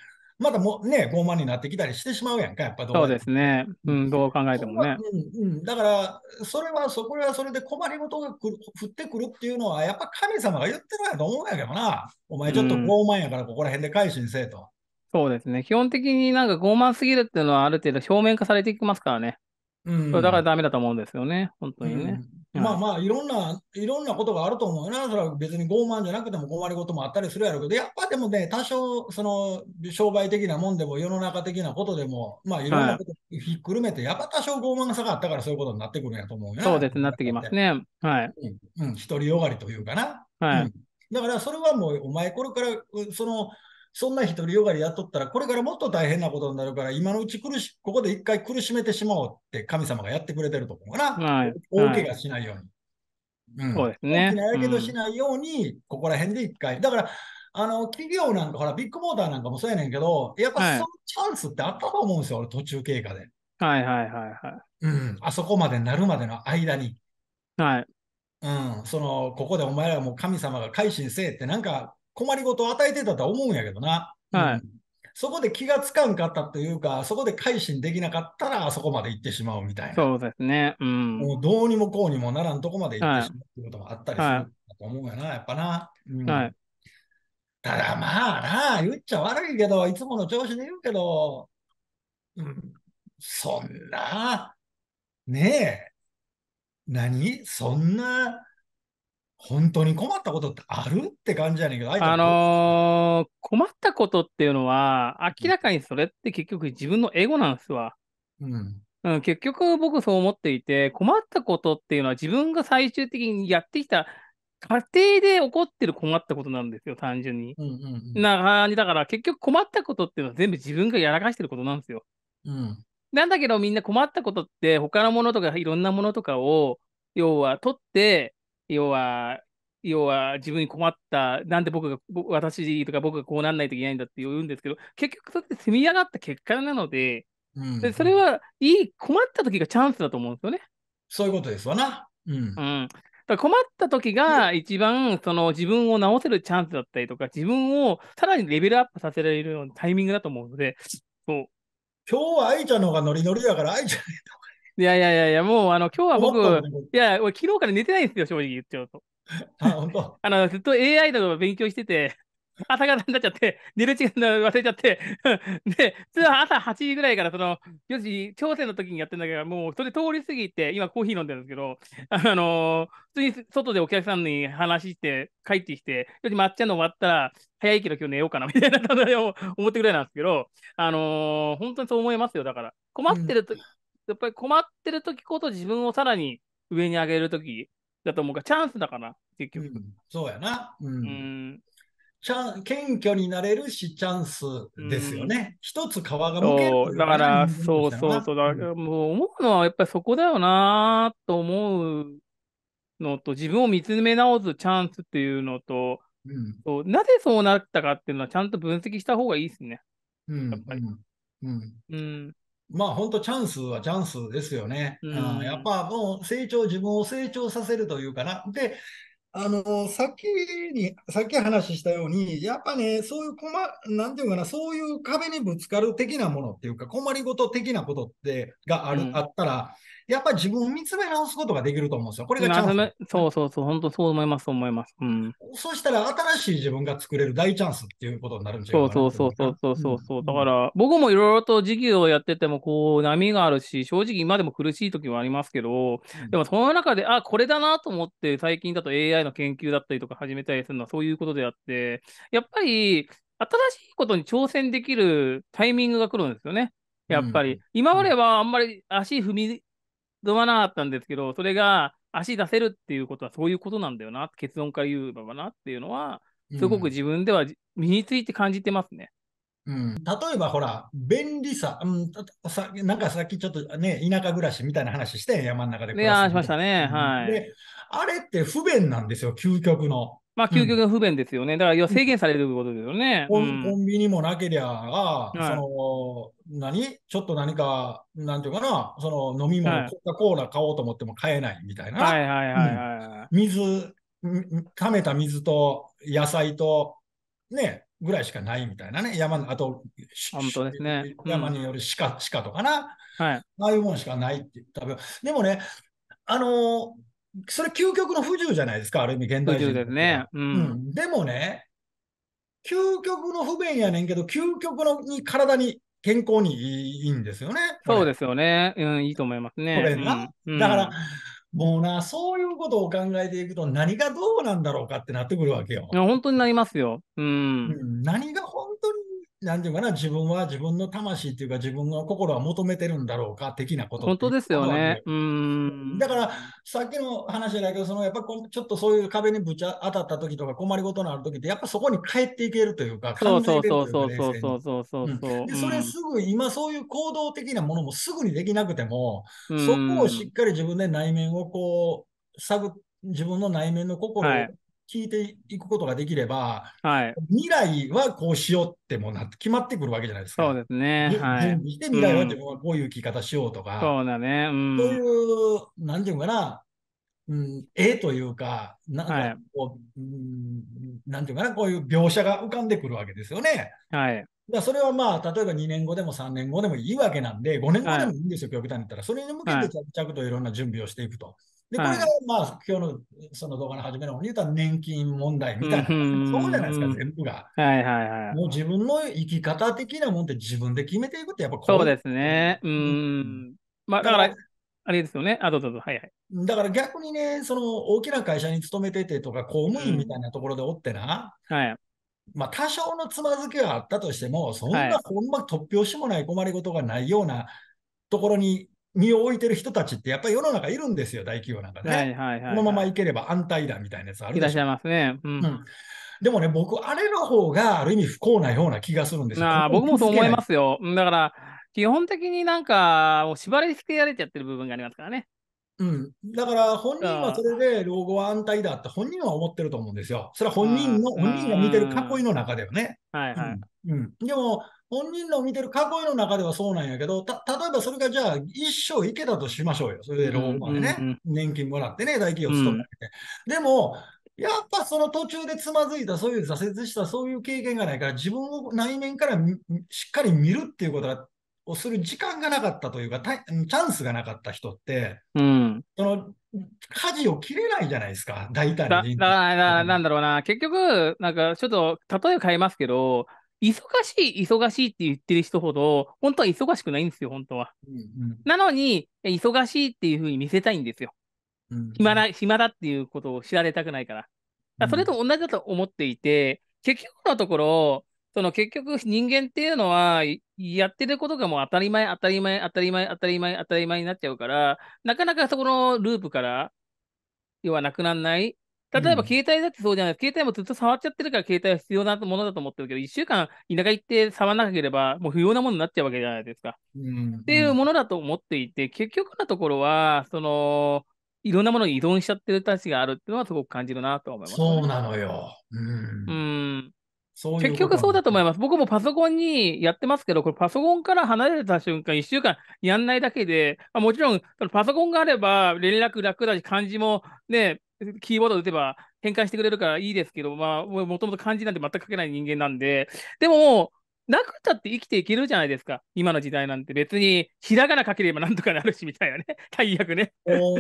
まだもね、傲慢になってきたりしてしまうやんか、やっぱどうそうですね、うん、どう考えてもね。うん、うん、だから、それは、そこはそれで困りごとがくる降ってくるっていうのは、やっぱ神様が言ってるんやと思うんやけどな、お前ちょっと傲慢やから、ここら辺で改心せえと、うん、そうですね、基本的になんか傲慢すぎるっていうのは、ある程度表面化されていきますからね。うん、だからダメだと思うんですよね、本当にね。うんまあまあ、いろんな、いろんなことがあると思うな。それは別に傲慢じゃなくても困ることもあったりするやろうけど、やっぱでもね、多少、その、商売的なもんでも、世の中的なことでも、まあ、いろんなことひっくるめて、はい、やっぱ多少傲慢さがあったから、そういうことになってくるんやと思うね。そうですなってきますね。はい。うん、独、うん、りよがりというかな。はい。うん、だから、それはもう、お前、これから、その、そんな独りよがりやっとったら、これからもっと大変なことになるから、今のうち苦し、ここで一回苦しめてしまおうって神様がやってくれてると思うかな。はい、大怪我しないように。うん、そうですね。大きなやけどしないように、ここら辺で一回。だから、あの、企業なんか、ほら、ビッグモーターなんかもそうやねんけど、やっぱそのチャンスってあったと思うんですよ、はい、途中経過で。はいはいはいはい。うん、あそこまでなるまでの間に。はい。うん、その、ここでお前らも神様が改心せえって、なんか、困りごとを与えてたと思うんやけどな。はい、うん。そこで気がつかんかったというか、そこで改心できなかったら、あそこまで行ってしまうみたいな。そうですね。うん。もうどうにもこうにもならんとこまで行ってしまうっていうこともあったりすると思うよな、はい、やっぱな。うん、はい。ただまあなあ、言っちゃ悪いけど、いつもの調子で言うけど、うん、そんな、ねえ、何そんな、本当に困ったことってあるって感じじゃねんけど、あのー、困ったことっていうのは、明らかにそれって結局自分のエゴなんですわ。うん。うん、結局僕そう思っていて、困ったことっていうのは自分が最終的にやってきた過程で起こってる困ったことなんですよ、単純に。うんうんうん、な感じだから、結局困ったことっていうのは全部自分がやらかしてることなんですよ。うん、なんだけど、みんな困ったことって、他のものとかいろんなものとかを、要は取って、要は、要は自分に困った、なんで僕が、私とか僕がこうなんないといけないんだって言うんですけど、結局それって積み上がった結果なので、うん、でそれはいい、困った時がチャンスだと思うんですよね。そういうことですわな。うん。うん、だ困った時が一番その自分を直せるチャンスだったりとか、自分をさらにレベルアップさせられるようなタイミングだと思うので、そう今日は愛ちゃんの方がノリノリだから、愛ちゃんいやいやいやいや、もうあの、今日は僕、いや、俺昨日から寝てないんですよ、正直言っちゃうと。あ、本当 あの、ずっと AI など勉強してて、朝方になっちゃって、寝る時間忘れちゃって で、普通は朝8時ぐらいから、その、4時、朝鮮の時にやってるんだけど、もうそれ通り過ぎて、今コーヒー飲んでるんですけど、あのー、普通に外でお客さんに話して、帰ってきて、4時抹茶の終わったら、早いけど今日寝ようかな、みたいなことを思ってくらいなんですけど、あのー、本当にそう思いますよ、だから。困ってると、うん、やっぱり困ってる時こそ自分をさらに上に上げる時だと思うからチャンスだから結局、うん、そうやな、うん、うん謙虚になれるし、チャンスですよね。一、うん、つ皮が向ける、だから、そうそうそう。だからもう思うのは、やっぱりそこだよなと思うのと、自分を見つめ直すチャンスっていうのと、うん、そうなぜそうなったかっていうのは、ちゃんと分析した方がいいですね。やっぱり。うん。うん、うんまあ本当チャンスはチャンスですよね。うん、やっぱもう成長、自分を成長させるというかな。で、あの、さっきに、さっき話したように、やっぱね、そういう困、なんていうかな、そういう壁にぶつかる的なものっていうか、困りごと的なことって、がある、うん、あったら、やっぱり自分を見つめ直すことができると思うんですよ。これがチャンス、そうそうそう、本当そう思います、そ思います。うん。そうしたら新しい自分が作れる大チャンスっていうことになるんじゃないかそうそうそうそうそうそう、うん、だから、僕もいろいろと事業をやってても、こう、波があるし、正直今でも苦しい時はありますけど、うん、でもその中で、あ、これだなと思って、最近だと AI の研究だったりとか始めたりするのはそういうことであって、やっぱり、新しいことに挑戦できるタイミングが来るんですよね。やっぱり、うん、今まではあんまり足踏み飲まなかったんですけど、それが足出せるっていうことはそういうことなんだよな、結論から言えばなっていうのは、すごく自分では身について感じてますね。うん、例えばほら、便利さ、うん、さなんかさっきちょっとね、田舎暮らしみたいな話して、山の中で暮らし。いやしましたね。はい。で、あれって不便なんですよ、究極の。まあ、究極の不便ですよね。だから、制限されることですよね。コンビニもなけりゃ、はい、その、何ちょっと何か、なんていうかな、その飲み物、はい、コカ・コーラ買おうと思っても買えないみたいな。はいはいはいはい。うん、水、溜めた水と野菜と、ね、ぐらいしかないみたいなね。山の、あと、本当ですね。山による鹿、鹿とかな。はい。ああいうものしかないって言ったでもね、あのーそれ究極の不自由じゃないですか、ある意味、現代人。不自由ですね。うん、うん、でもね、究極の不便やねんけど、究極のに体に健康にいいんですよね。そうですよね。うん、いいと思いますね。これな、うん、だから、もうな、そういうことを考えていくと、何がどうなんだろうかってなってくるわけよ。本当になりますよ。うん。何が本なんていうかな、自分は自分の魂っていうか、自分の心は求めてるんだろうか、的なこと本当ですよね。うんだから、さっきの話じゃないけど、そのやっぱりちょっとそういう壁にぶち当たった時とか、困りごとのある時って、やっぱそこに帰っていけるというか、そうそうそうそうそうそうそう、うん、でそれすぐ、今そういう行動的なものもすぐにできなくても、そこをしっかり自分で内面をこう、探自分の内面の心を、はい聞いていくことができれば、はい、未来はこうしようってもな決まってくるわけじゃないですか。そうですね。はい、して未来は自分はこういう聞き方しようとか、うん、そうだね、うん、そういう、なんていうかな、うん、絵というか、なんかこう、はい、うん、なんていうかな、こういう描写が浮かんでくるわけですよね。はい、だそれはまあ、例えば2年後でも3年後でもいいわけなんで、5年後でもいいんですよ、はい、極端に言ったら。それに向けて着々といろんな準備をしていくと。で、これが、まあ、今日のその動画の初めの方に言った年金問題みたいな、そうじゃないですか、全部が。はいはいはい。もう自分の生き方的なもんって自分で決めていくって、やっぱそうですね。うん。まあ、だから、あれですよね。あ、どうぞどうぞ。はいはい。だから逆にね、その大きな会社に勤めててとか、公務員みたいなところでおってな、うん、はい。まあ、多少のつまずきはあったとしても、そんな、ほんま突拍子もない困りごとがないようなところに身を置いてる人たちってやっぱり世の中いるんですよ、大企業なんかね。このままいければ安泰だみたいなやつあるでしょ。いらっしゃいますね。うん、うんでもね、僕、あれの方がある意味不幸なような気がするんですよ。あ僕もそう思いますよ。だから、基本的になんか、もう縛り付けられちゃってる部分がありますからね。うん、だから本人はそれで老後は安泰だって本人は思ってると思うんですよ。それは本人の、本人が見てる囲いの中ではね。いい、うん、でも本人の見てる囲いの中ではそうなんやけど、た例えばそれがじゃあ一生いけたとしましょうよ。それでーンまでね、うんうんうん、年金もらってね、大企業勤めて。うん、でも、やっぱその途中でつまずいた、そういう挫折した、そういう経験がないから、自分を内面からしっかり見るっていうことをする時間がなかったというか、チャンスがなかった人って、うん、その事を切れないじゃないですか、大体だだだなんだろうな、結局、なんかちょっと例え変えますけど、忙しい、忙しいって言ってる人ほど、本当は忙しくないんですよ、本当は。うんうん、なのに、忙しいっていうふうに見せたいんですよ。うん、暇な暇だっていうことを知られたくないから。からそれと同じだと思っていて、うん、結局のところ、その結局人間っていうのは、やってることがもう当たり前、当たり前、当たり前、当たり前、当たり前になっちゃうから、なかなかそこのループから、要はなくならない例えば携帯だってそうじゃないです、うん、携帯もずっと触っちゃってるから携帯は必要なものだと思ってるけど、1週間田舎行って触らなければもう不要なものになっちゃうわけじゃないですか。うん、っていうものだと思っていて、結局のところは、その、いろんなものに依存しちゃってるたちがあるっていうのはすごく感じるなと思います、ね、そうなのよ。うん。うんそういう結局そうだと思います。僕もパソコンにやってますけど、これパソコンから離れた瞬間、1週間やんないだけで、まあ、もちろんパソコンがあれば連絡楽だし、漢字もね、キーボード打てば変換してくれるからいいですけど、まあ、もともと漢字なんて全く書けない人間なんで、でも、なくたって生きていけるじゃないですか。今の時代なんて別に、ひらがな書ければなんとかなるしみたいなね。大役ね。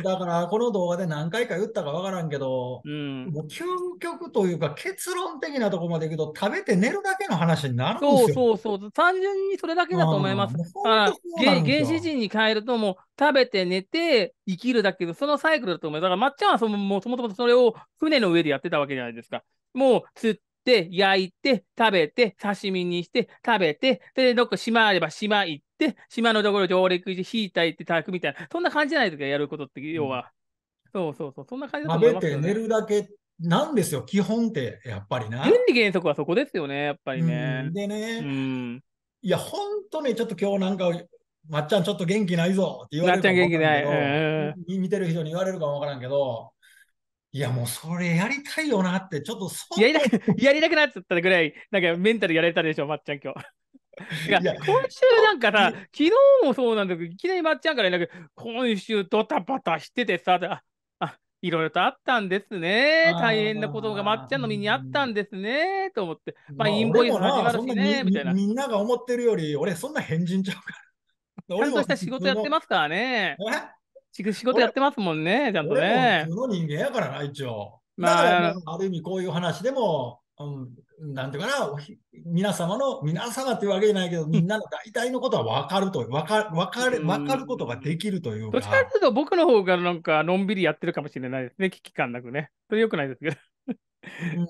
だから、この動画で何回か言ったかわからんけど、うん、もう究極というか結論的なところまでいくと、食べて寝るだけの話になるんですよ。そうそうそう。単純にそれだけだと思います。あ原始人に変えると、もう食べて寝て生きるだけど、そのサイクルだと思います。だから、まっちゃんはそのもともとそれを船の上でやってたわけじゃないですか。もう釣っで、焼いて、食べて、刺身にして、食べて、で、どっか島あれば島行って、島のところ上陸して、引いたいって炊くみたいな、そんな感じじゃないですか、やることって、要は。うん、そうそうそう、そんな感じだと思いますね、食べて寝るだけなんですよ、基本って、やっぱりな。原理原則はそこですよね、やっぱりね。でね、うん、いや、ほんとね、ちょっと今日なんか、まっちゃんちょっと元気ないぞって言われるかもかんけど、うん、見てる人に言われるかもわからんけど、いや、もうそれやりたいよなって、ちょっとそやりたく やりたくなっちゃったぐらい、なんかメンタルやられたでしょ、まっちゃん今日。いや今週なんかさ、昨日もそうなんだけど、いきなりまっちゃんから今週ドタバタしててさ、あいろいろとあったんですね、大変なことがまっちゃんの身にあったんですね、と思って、まあ、インボイス始まるしね、みたいなみ。みんなが思ってるより、俺、そんな変人ちゃうから。ちゃんとした仕事やってますからね。仕事やってますもんね、ちゃんとね。普通の人間やからな、一応。まあ、ある意味こういう話でも、うん、なんていうかな、皆様の、皆様っていうわけじゃないけど、みんなの大体のことは分かると、分か分かる分かることができるというか。どっちかというと、僕の方がなんか、のんびりやってるかもしれないですね、危機感なくね。それよくないですけど。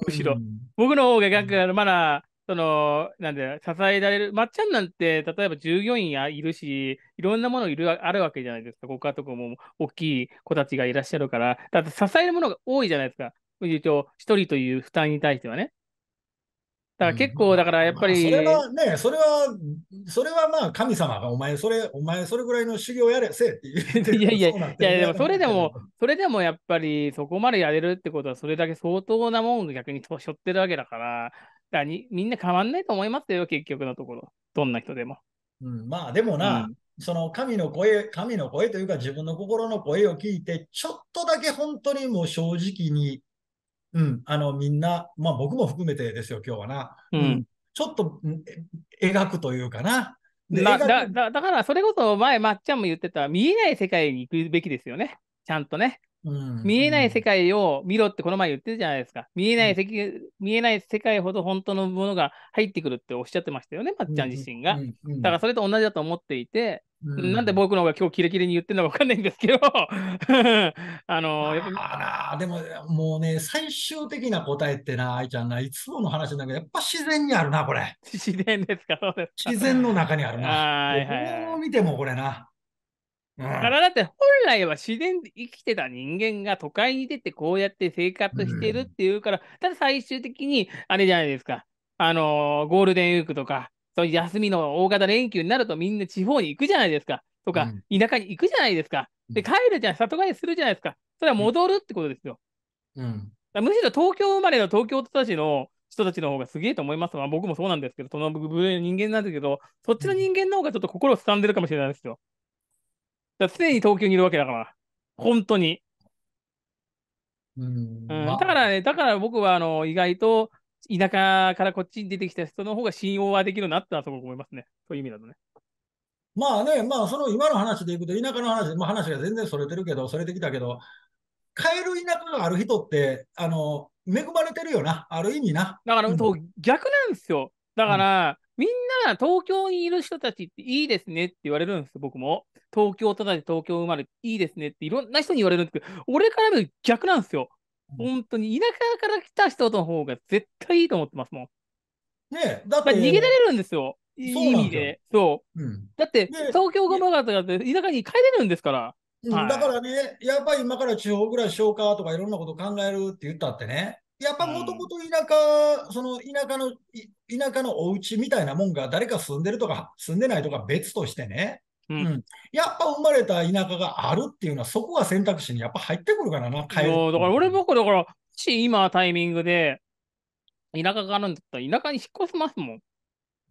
むしろ、僕の方が逆、まだ、その、なんで、支えられる。まっちゃんなんて、例えば従業員やいるし、いろんなものいるあるわけじゃないですか。ご家族も大きい子たちがいらっしゃるから、だって支えるものが多いじゃないですか。一人という負担に対してはね。だから結構、だからやっぱり、うんまあ、それはね、それは、それはまあ神様がお前、それ、お前、それぐらいの修行やれ、せえって言 う。いやいや、いやでもそれでも、それでもやっぱりそこまでやれるってことは、それだけ相当なもん逆にしょってるわけだから、だにみんな変わんないと思いますよ、結局のところ。どんな人でも。うん、まあでもな、うん、その神の声、神の声というか自分の心の声を聞いて、ちょっとだけ本当にもう正直に、うん、あのみんな、まあ僕も含めてですよ、今日はな。うん、うん、ちょっと描くというかな。だだだから、それこそ前、まっちゃんも言ってた、見えない世界に行くべきですよね。ちゃんとね。見えない世界を見ろってこの前言ってるじゃないですか。見えない世,、見えない世界ほど本当のものが入ってくるっておっしゃってましたよね、まっちゃん自身が。だからそれと同じだと思っていて、なんで僕の方が今日キレキレに言ってるのか分かんないんですけど、あのあでももうね、最終的な答えってな、愛ちゃんな、いつもの話だけど、やっぱ自然にあるな、これ。自然ですか、そうです自然の中にあるな。はい、はい、どう見てもこれな。からだって本来は自然で生きてた人間が都会に出てこうやって生活してるっていうから、ただ最終的にあれじゃないですか、あのー、ゴールデンウィークとか、そういう休みの大型連休になるとみんな地方に行くじゃないですか、とか、田舎に行くじゃないですか、で帰るじゃん、里帰りするじゃないですか、それは戻るってことですよ。うん、むしろ東京生まれの東京都たちの人たちの方がすげえと思います。まあ、僕もそうなんですけど、その部類の人間なんですけど、そっちの人間の方がちょっと心をすさんでるかもしれないですよ。だ常に東京にいるわけだから、本当に。うん、うんだからね、だから僕はあの意外と田舎からこっちに出てきた人の方が信用はできるなってなったと思いますね。そういう意味だとね。まあね、まあその今の話でいくと、田舎の話、まあ、話が全然それてるけど、それてきたけど、帰る田舎がある人って、あの、恵まれてるよな、ある意味な。だから、そう、逆なんですよ。だから、みんなが東京にいる人たちっていいですねって言われるんですよ、僕も。東京都内で東京生まれいいですねっていろんな人に言われるんですけど、俺から見る逆なんですよ。本当に田舎から来た人の方が絶対いいと思ってますもん。ねだって。逃げられるんですよ。いい意味で。そう。だって、東京ごまがとかって田舎に帰れるんですから。だからね、やっぱり今から地方暮らししようかとかいろんなこと考えるって言ったってね、やっぱもともと田舎、その田舎の、田舎のお家みたいなもんが誰か住んでるとか住んでないとか別としてね、うん、うん、やっぱ生まれた田舎があるっていうのはそこが選択肢にやっぱ入ってくるからな、帰る。だから俺僕だから、今タイミングで田舎があるんだったら田舎に引っ越しますもん。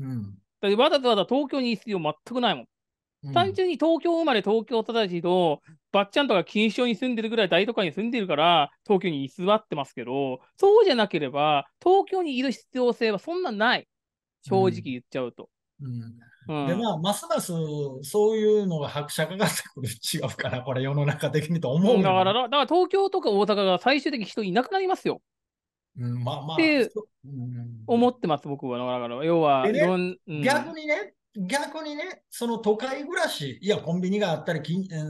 うん。だわざわざ東京に必要全くないもん。単純に東京生まれ、東京育ちの、ばっちゃんとか錦糸町に住んでるぐらい、大都会に住んでるから、東京に居座ってますけど、そうじゃなければ、東京にいる必要性はそんなない。正直言っちゃうと。うんでまあ、ますますそういうのが拍車かかってくる違うから、これ世の中的にと思う、だから、だから東京とか大阪が最終的に人いなくなりますよ。うん、まあまあ。って思ってます、僕は。だから、要は、ね、逆にね、逆にね、その都会暮らし、いや、コンビニがあったり、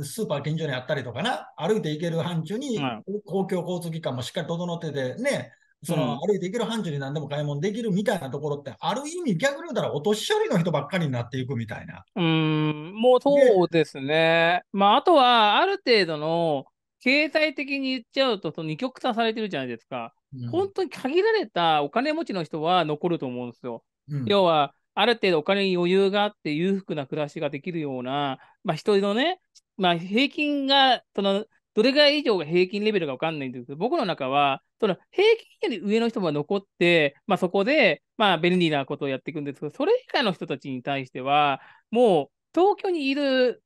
スーパー近所にあったりとかな、歩いて行ける範疇に、公共交通機関もしっかり整ってて、ね、その歩いて行ける範疇に何でも買い物できるみたいなところって、ある意味、逆に言うたら、お年寄りの人ばっかりになっていくみたいな。うん、もうそうですね。まあ、あとは、ある程度の、経済的に言っちゃうと、二極化されてるじゃないですか。うん、本当に限られたお金持ちの人は残ると思うんですよ。うん、要は、ある程度お金に余裕があって裕福な暮らしができるような、まあ、人のね、まあ、平均が、その、どれぐらい以上が平均レベルか分かんないんですけど、僕の中は、その平均より上の人が残って、まあ、そこで、まあ、便利なことをやっていくんですけど、それ以外の人たちに対しては、もう東京にいる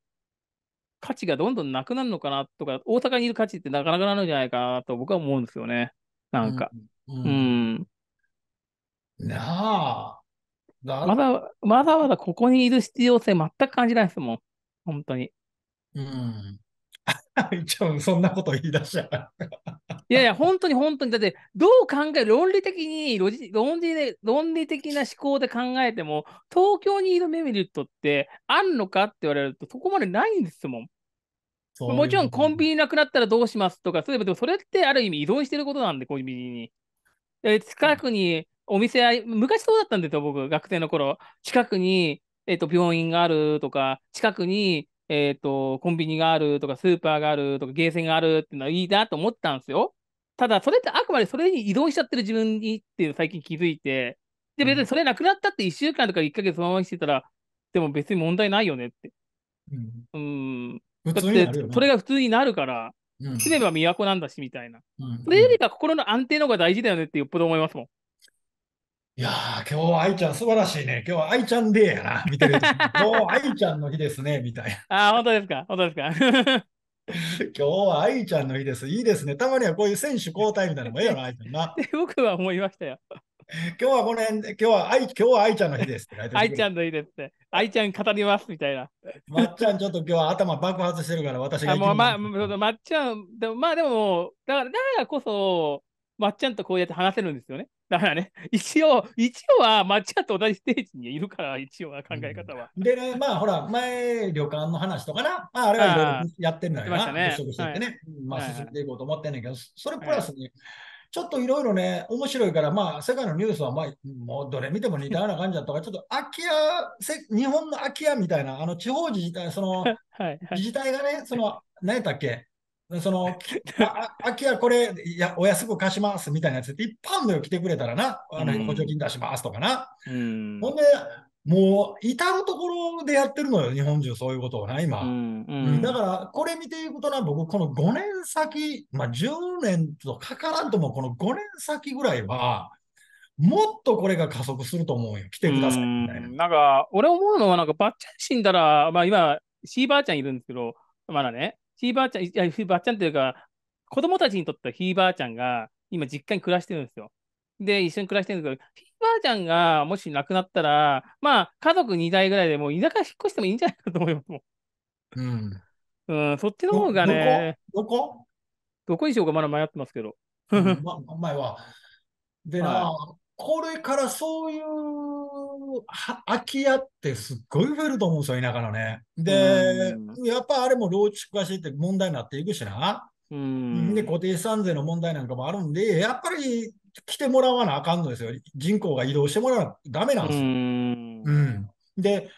価値がどんどんなくなるのかなとか、大阪にいる価値ってなかなかなるんじゃないかなと僕は思うんですよね。なんか。うん。うん、なあ。まだ、わざわざここにいる必要性全く感じないですもん。本当に。うん。一応そんなこと言い出しちゃう。いやいや、本当に本当に。だって、どう考え、論理的にロジ論理で、論理的な思考で考えても、東京にいるメメリットってあるのかって言われると、そこまでないんですもん。ううもちろんコンビニなくなったらどうしますとか、そういえば、でもそれってある意味依存してることなんで、コンビニに。近くにお店は、昔そうだったんですよ、僕、学生の頃。近くに、えっ、ー、と、病院があるとか、近くに、えっ、ー、と、コンビニがあるとか、スーパーがあるとか、ゲーセンがあるっていうのはいいなと思ったんですよ。ただ、それってあくまでそれに移動しちゃってる自分にっていうの最近気づいて、で、別にそれなくなったって1週間とか1ヶ月そのまましてたら、でも別に問題ないよねって。うん。だんて、それが普通になるから、住めば都なんだしみたいな。うん、それよりか心の安定の方が大事だよねってよっぽど思いますもん。いやー、今日は愛ちゃん素晴らしいね。今日は愛ちゃんデーやな。見てる。今日愛ちゃんの日ですね、みたいな。ああ、本当ですか。本当ですか。今日は愛ちゃんの日です。いいですね。たまにはこういう選手交代みたいなのもええよな、愛ちゃんな。僕は思いましたよ。今日はこの辺で、今日は愛、今日は愛ちゃんの日です愛ちゃんの日ですって。愛ちゃん語りますみたいな。まっちゃん、ちょっと今日は頭爆発してるから、私が。もうま、まっちゃん、でもまあでも、だから、だからこそ、まっちゃんとこうやって話せるんですよね。だからね、一応、一応はゃんと同じステージにいるから、一応は考え方は。うん、でね、まあほら、前、旅館の話とかな、まあ、あれはいろいろやってんだよな、ね、物してね、はい、まあ進んでいこうと思ってんねんけど、はい、それプラスに、ちょっといろいろね、面白いから、まあ、世界のニュースは、まあ、もうどれ見ても似たような感じだったから、ちょっと空き家、日本の空き家みたいな、あの地方自治体、その、自治体がね、その、何やったっけその、秋はこれや、お安く貸しますみたいなやつって、一般のよ来てくれたらな、あの補助金出しますとかな。うん、ほんで、もう、至るところでやってるのよ、日本中、そういうことをな、今。うんうん、だから、これ見ていくとな、僕、この5年先、まあ、10年とかからんとも、この5年先ぐらいは、もっとこれが加速すると思うよ、来てくださいみたいな。んなんか、俺思うのは、なんか、ばっちゃん死んだら、まあ、今、シーばあちゃんいるんですけど、まだね、ひいばあちゃん、いや、ひいばあちゃんというか、子供たちにとってはひいばあちゃんが今実家に暮らしてるんですよ。で、一緒に暮らしてるんですけど、ひいばあちゃんがもし亡くなったら、まあ、家族2代ぐらいでもう田舎引っ越してもいいんじゃないかと思いますもん。うん。うん、そっちの方がね。どこどこにしようかまだ迷ってますけど。うん、ま、前は。でな、はいこれからそういう空き家ってすっごい増えると思うんですよ、田舎のね。で、やっぱあれも老築化してて問題になっていくしな。で、固定資産税の問題なんかもあるんで、やっぱり来てもらわなあかんのですよ。人口が移動してもらわなダメなんですよ。うん、で、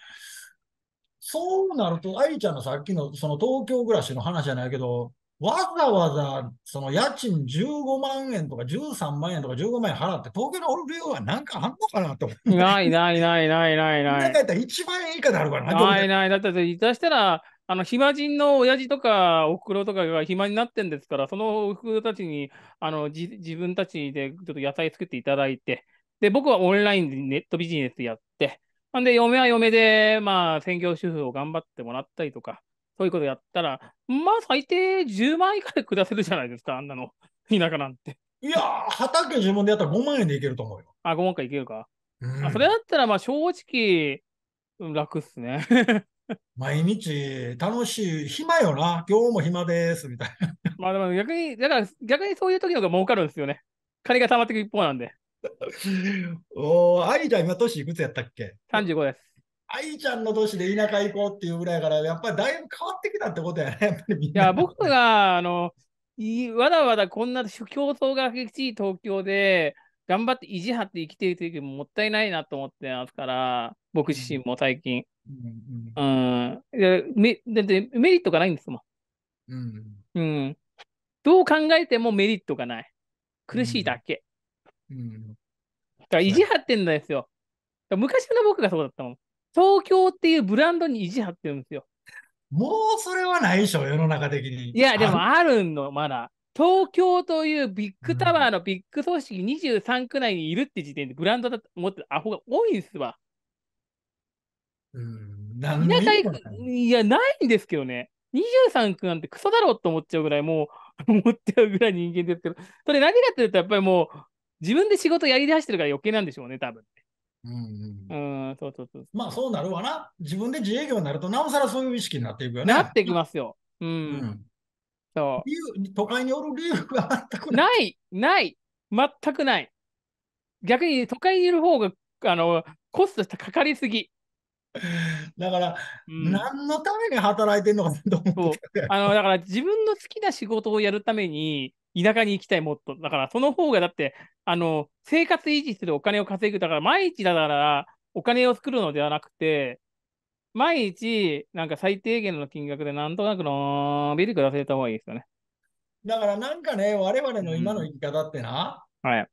そうなると、愛ちゃんのさっきのその東京暮らしの話じゃないけど、わざわざ、その家賃15万円とか13万円とか15万円払って、東京のおるビはなんかあんのかなと思って。ないないないないないない。だったら1万円以下であるからな。ないない。だって、出したら、あの、暇人の親父とか、おふくろとかが暇になってんですから、そのおふくろたちに、あの、じ自分たちでちょっと野菜作っていただいて、で、僕はオンラインでネットビジネスやって、なんで、嫁は嫁で、まあ、専業主婦を頑張ってもらったりとか、そういうことやったら、まあ最低10万円以下で下せるじゃないですか、あんなの。田舎なんて。いや畑呪文でやったら5万円でいけると思うよ。あ、5万かいけるか。うん、あそれだったら、まあ正直、楽っすね。毎日楽しい、暇よな、今日も暇ですみたいな。まあでも逆に、だから逆にそういう時の方が儲かるんですよね。金が溜まっていく一方なんで。おー、アリちゃん今年いくつやったっけ ?35 です。愛ちゃんの年で田舎行こうっていうぐらいから、やっぱりだいぶ変わってきたってことやね、やっぱりみんな。いや、僕が、あの、わだわだこんな競争が激しい東京で、頑張って意地張って生きている時ももったいないなと思ってますから、僕自身も最近。うん。いやメだってメリットがないんですもん。うん。うん。どう考えてもメリットがない。苦しいだけ。うん。うん、だから意地張ってんですよ。昔の僕がそうだったもん。東京っていうブランドに意地張ってるんですよ。もうそれはないでしょ、世の中的に。いや、でもあるの、まだ。東京というビッグタワーのビッグ組織23区内にいるって時点でブランドだと思ってるアホが多いんすわ。うん、なんでいや、ないんですけどね。23区なんてクソだろうと思っちゃうぐらい、もう、思っちゃうぐらい人間ですけど、それ何かって言うと、やっぱりもう、自分で仕事やりだしてるから余計なんでしょうね、多分うん、うん、うん、そうそうそう。まあそうなるわな。自分で自営業になると、なおさらそういう意識になっていくよね。なってきますよ。うん。うん、そう理由都会におる理由が全くない。ない、ない、全くない。逆に都会にいる方があのコストかかりすぎ。だから、うん、何のために働いてんのかと思ってあのだから自分の好きな仕事をやるために田舎に行きたい、もっと。だから、その方が、だって、あの、生活維持するお金を稼ぐ。だから、毎日だから、お金を作るのではなくて、毎日、なんか最低限の金額で、なんとなくのんびり暮らせた方がいいですよね。だから、なんかね、我々の今の生き方ってな、うん、はい。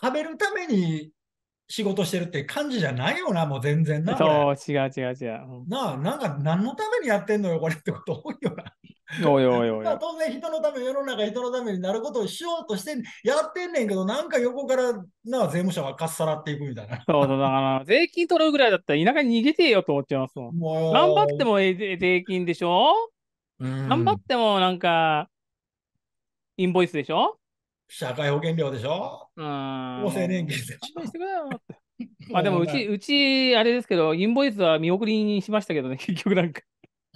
食べるために仕事してるって感じじゃないよな、もう全然な。そう、違う違う違う。なあ、なんか何のためにやってんのよ、これってこと多いよな。おいおいおい。当然人のため、世の中人のためになることをしようとしてやってんねんけど、なんか横からな税務署がかっさらっていくみたいな。そうそう、だから税金取るぐらいだったら田舎に逃げてよと思っちゃいますもん。も頑張っても税金でしょ頑張ってもなんか、インボイスでしょ社会保険料でしょうん。厚生年金でしょまあでもうち、うち、あれですけど、インボイスは見送りにしましたけどね、結局なんか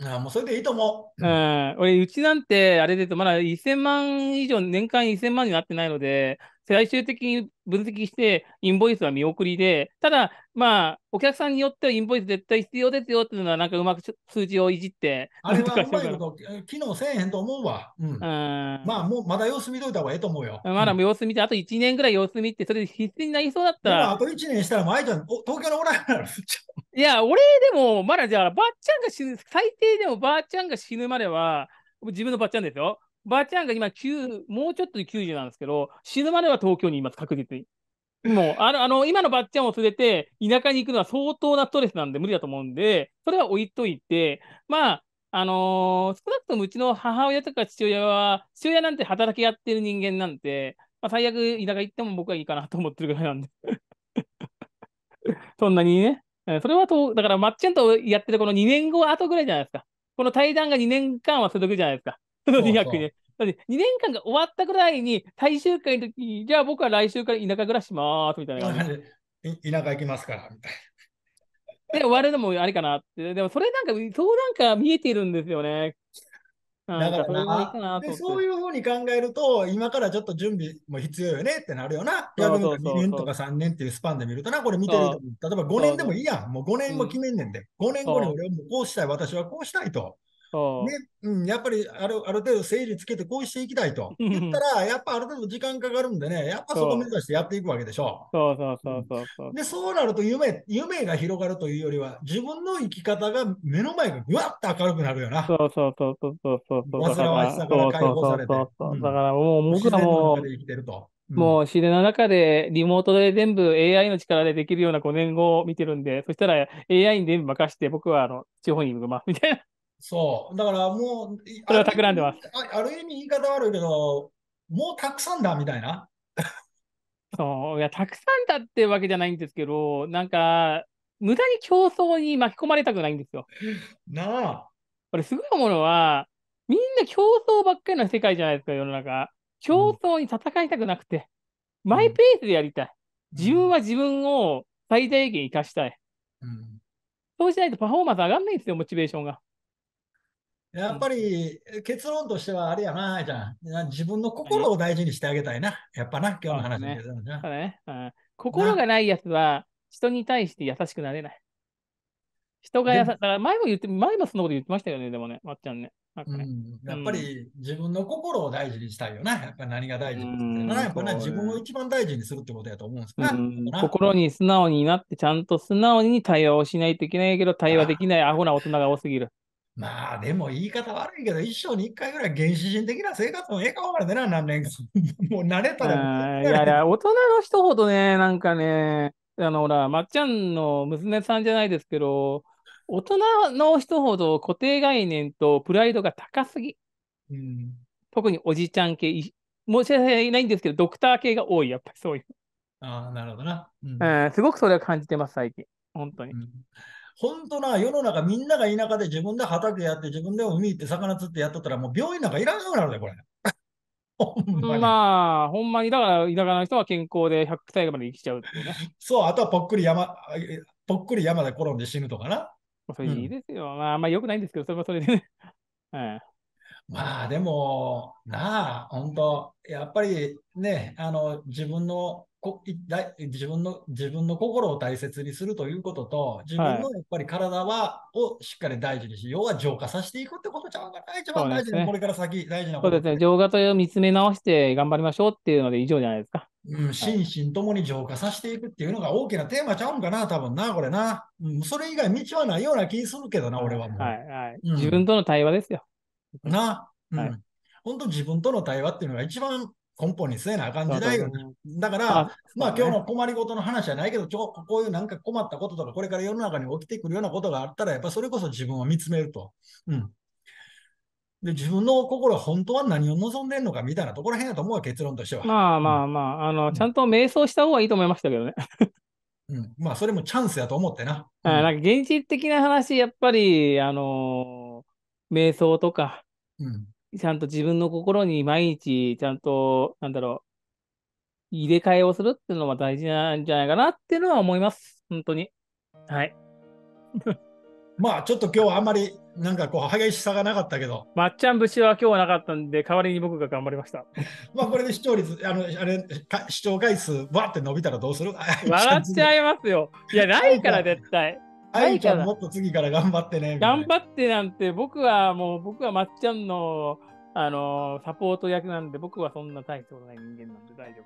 ああもうそれでいいと思う。うん、俺、うちなんて、あれで言うと、まだ1000万以上、年間1000万になってないので、最終的に分析して、インボイスは見送りで、ただ、まあ、お客さんによってはインボイス絶対必要ですよっていうのは、なんかうまく数字をいじって、あれはうまいこと、機能せえへんと思うわ。うん、まあ、もうまだ様子見といた方がええと思うよ。まだ様子見て、あと1年ぐらい様子見て、それで必須になりそうだったら。あと1年したら、舞ちゃん、東京のおらんやろ。いや、俺でも、まだじゃあ、ばあちゃんが死ぬ、最低でもばあちゃんが死ぬまでは、自分のばっちゃんですよ。ばあちゃんが今もうちょっとで90なんですけど、死ぬまでは東京にいます、確実に。もう、あの、あの今のばあちゃんを連れて、田舎に行くのは相当なストレスなんで無理だと思うんで、それは置いといて、まあ、あのー、少なくともうちの母親とか父親は、父親なんて働きやってる人間なんて、まあ、最悪田舎行っても僕はいいかなと思ってるぐらいなんで。そんなにね。それはと、だから、まっちゃんとやってたこの2年後後ぐらいじゃないですか。この対談が2年間は続くじゃないですか。の200年。だって2年間が終わったぐらいに、最終回の時じゃあ僕は来週から田舎暮らしまーすみたいな田舎行きますから、みたいな。で、終わるのもあれかなって。でもそれなんか、そうなんか見えてるんですよね。だからそういうふうに考えると、今からちょっと準備も必要よねってなるよな。やるの2年とか3年っていうスパンで見るとな、これ見てる例えば5年でもいいやん。もう5年も決めんねんで、5年後に俺はもうこうしたい、私はこうしたいと。ねうん、やっぱりあるある程度整理つけて、こうしていきたいと言ったら、やっぱある程度時間かかるんでね、やっぱそこ目指してやっていくわけでしょ。そうそうそうそうそう、うで、そうなると夢夢が広がるというよりは、自分の生き方が目の前がぐわっと明るくなるよな。そうそうそうそうそうそうそう。煩わしさから解放されて。だからもう僕らも。う、きう、るう、もう自然の中でリモートで全部 AI の力でできるような5年後を見てるんで、そしたら AI に全部任して、僕はあの地方にいるまみたいな。そう。だからもう、それは企んでますあ。ある意味言い方悪いけど、もうたくさんだみたいな。そういやたくさんだってわけじゃないんですけど、なんか、無駄に競争に巻き込まれたくないんですよ。なあ。これ、すごいものは、みんな競争ばっかりの世界じゃないですか、世の中。競争に戦いたくなくて、うん、マイペースでやりたい。自分は自分を最大限生かしたい。うん、そうしないとパフォーマンス上がんないんですよ、モチベーションが。やっぱり結論としてはあれやな、じゃあ、自分の心を大事にしてあげたいな。やっぱな、今日の話で、ねねうん、心がないやつは人に対して優しくなれない。人が優だから前も言って、前もそのこと言ってましたよね、でもね、まっちゃんね。うん、やっぱり自分の心を大事にしたいよな。やっぱ何が大事な、やっぱ自分を一番大事にするってことやと思うんですな。心に素直になって、ちゃんと素直に対話をしないといけないけど、対話できないアホな大人が多すぎる。まあでも言い方悪いけど、一生に一回ぐらい原始人的な生活もええかもからねな、何年か。もう慣れたら。いやいや、大人の人ほどね、なんかね、あのほら、まっちゃんの娘さんじゃないですけど、大人の人ほど固定概念とプライドが高すぎ。うん、特におじちゃん系、申し訳ないんですけど、ドクター系が多い、やっぱりそういう。ああ、なるほどな、うん、えすごくそれは感じてます、最近。本当に。うん本当な、世の中みんなが田舎で自分で畑やって、自分で海行って魚釣ってやっとったら、もう病院なんかいらんようになるで、これ。ままあ、ほんまに、だから田舎の人は健康で100歳まで生きちゃううね。そう、あとはぽっくり山、ぽっくり山で転んで死ぬとかな。それいいですよ。うん、まあ、まよくないんですけど、それはそれでね。う ん、まあ、でも、なあ、本当やっぱりね、あの、自分のこ自分の自分の心を大切にするということと、自分のやっぱり体は、をしっかり大事にし、要は浄化させていくってことちゃうかな、一番大事な、ね、これから先、大事なこと。そうですね、浄化という見つめ直して頑張りましょうっていうので、以上じゃないですか。うん、心身ともに浄化させていくっていうのが大きなテーマちゃうんかな、多分な、これな。うん、それ以外、道はないような気するけどな、俺はもう。はいはい、うん、自分との対話ですよ。な、うん、はい、本当自分との対話っていうのが一番根本にせえなあかん時代よ、ね、だから、あまあ、ね、今日の困りごとの話じゃないけど、ちょこういうなんか困ったこととか、これから世の中に起きてくるようなことがあったら、やっぱそれこそ自分を見つめると。うん。で、自分の心は本当は何を望んでるのかみたいなところへんやと思うわ、結論としては。まあまあまあ、うん、あの、ちゃんと瞑想した方がいいと思いましたけどね。うん、まあ、それもチャンスやと思ってな。うん、なんか現実的な話、やっぱり、あのー、瞑想とか、うん、ちゃんと自分の心に毎日、ちゃんと、なんだろう、入れ替えをするっていうのは大事なんじゃないかなっていうのは思います。本当に。はい。まあ、ちょっと今日はあんまり、なんかこう、激しさがなかったけど。まっちゃん節は今日はなかったんで、代わりに僕が頑張りました。まあ、これで視聴率、あの、あれ、視聴回数、わって伸びたらどうする 笑っちゃいますよ。いや、ないから、絶対。あい、ちゃんもっと次から頑張ってね。頑張ってなんて、僕はもう、僕はまっちゃんの、あのー、サポート役なんで、僕はそんな大したことない人間なんで大丈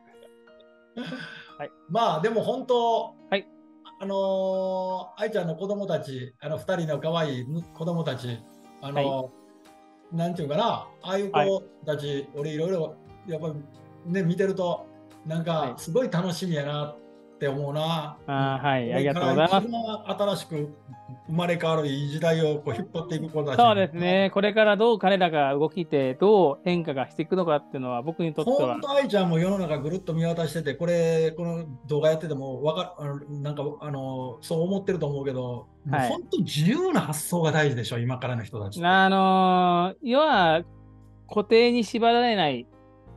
夫です。はい、まあ、でも本当、はい、あのー、愛ちゃんの子供たち、あの2人の可愛い子供たち、あのーはい、なんていうかな、ああいう子たち、はい、俺いろいろやっぱりね、見てると、なんかすごい楽しみやなっって思うな。あはい、ありがとうございます。新しく生まれ変わるいい時代をこう引っ張っていくことだそうですね。これからどう彼らが動きて、どう変化がしていくのかっていうのは、僕にとっては。本当、愛ちゃんも世の中ぐるっと見渡してて、これ、この動画やってても、わかなんかあの、そう思ってると思うけど、はい、本当、自由な発想が大事でしょ、今からの人たち。あの要は、固定に縛られない、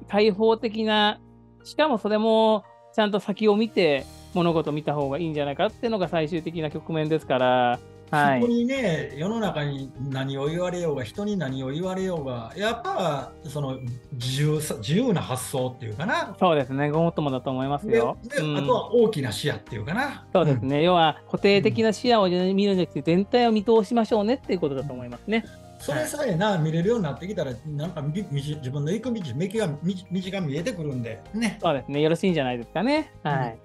開放的な、しかもそれも、ちゃんと先を見て物事を見た方がいいんじゃないかっていうのが最終的な局面ですから。はい、そこにね世の中に何を言われようが人に何を言われようがやっぱその自由さ自由な発想っていうかなそうですねごもっともだと思いますよ、うん、あとは大きな視野っていうかなそうですね、うん、要は固定的な視野を見るんじゃなくて全体を見通しましょうねっていうことだと思いますね、それさえな、はい、見れるようになってきたら、なんかみみ自分の行く道、目が道が見えてくるんで、ね。そうですね、よろしいんじゃないですかね。はい。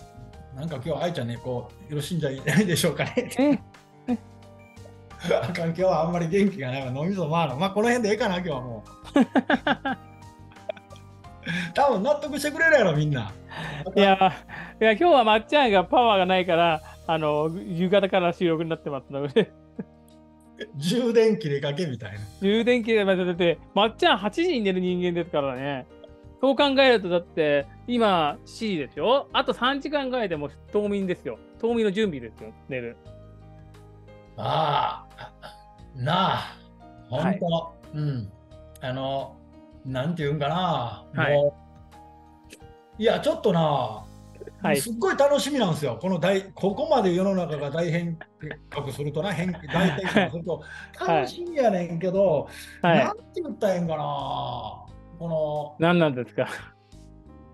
うん、なんか今日、愛ちゃんね、こう、よろしいんじゃないでしょうかね。あか今日はあんまり元気がないわ、脳みそ回る。まあ、この辺でええかな、今日はもう。多分納得してくれるやろみんな。いやいや今日はまっちゃんがパワーがないからあの夕方から収録になってますので充電器でかけみたいな。充電器でかけだって、まっちゃん8時に寝る人間ですからね。そう考えると、だって、今、7時ですよ。あと3時間ぐらいでも冬眠ですよ。冬眠の準備ですよ、寝る。ああ、なあ、本当、はい、うん。あの、なんていうんかな、はい、もう、いや、ちょっとな、はい、すっごい楽しみなんですよ、この大ここまで世の中が大変革するとな、変大変革すると、楽しみやねんけど、はい、なんて言ったらええんかな、この。何なんですか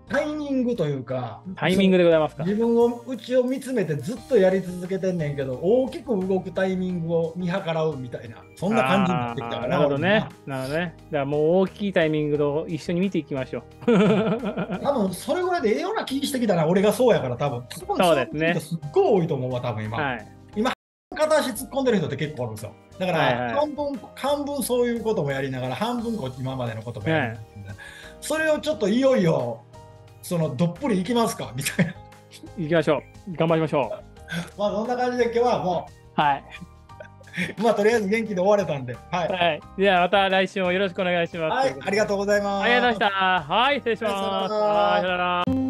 タイミングというか、タイミングでございますか。自分を、うちを見つめてずっとやり続けてんねんけど、大きく動くタイミングを見計らうみたいな、そんな感じになってきたからなるほどね。なるほどね。じゃあもう大きいタイミングと一緒に見ていきましょう。多分それぐらいでええような気してきたな、俺がそうやから、多分そうですね。すっごい多いと思うわ、多分今。はい片足突っ込んでる人って結構あるんですよ。だから、半分、はい半分そういうこともやりながら、半分こ今までのこともやりながら、はい、それをちょっといよいよそのどっぷりいきますか みたいな。いきましょう。頑張りましょう。まあそんな感じで今日はもう。はい。まあとりあえず元気で終われたんで。はい。はい、ではまた来週もよろしくお願いします。はい。ありがとうございます。ありがとうございました。はい。失礼します。さよなら。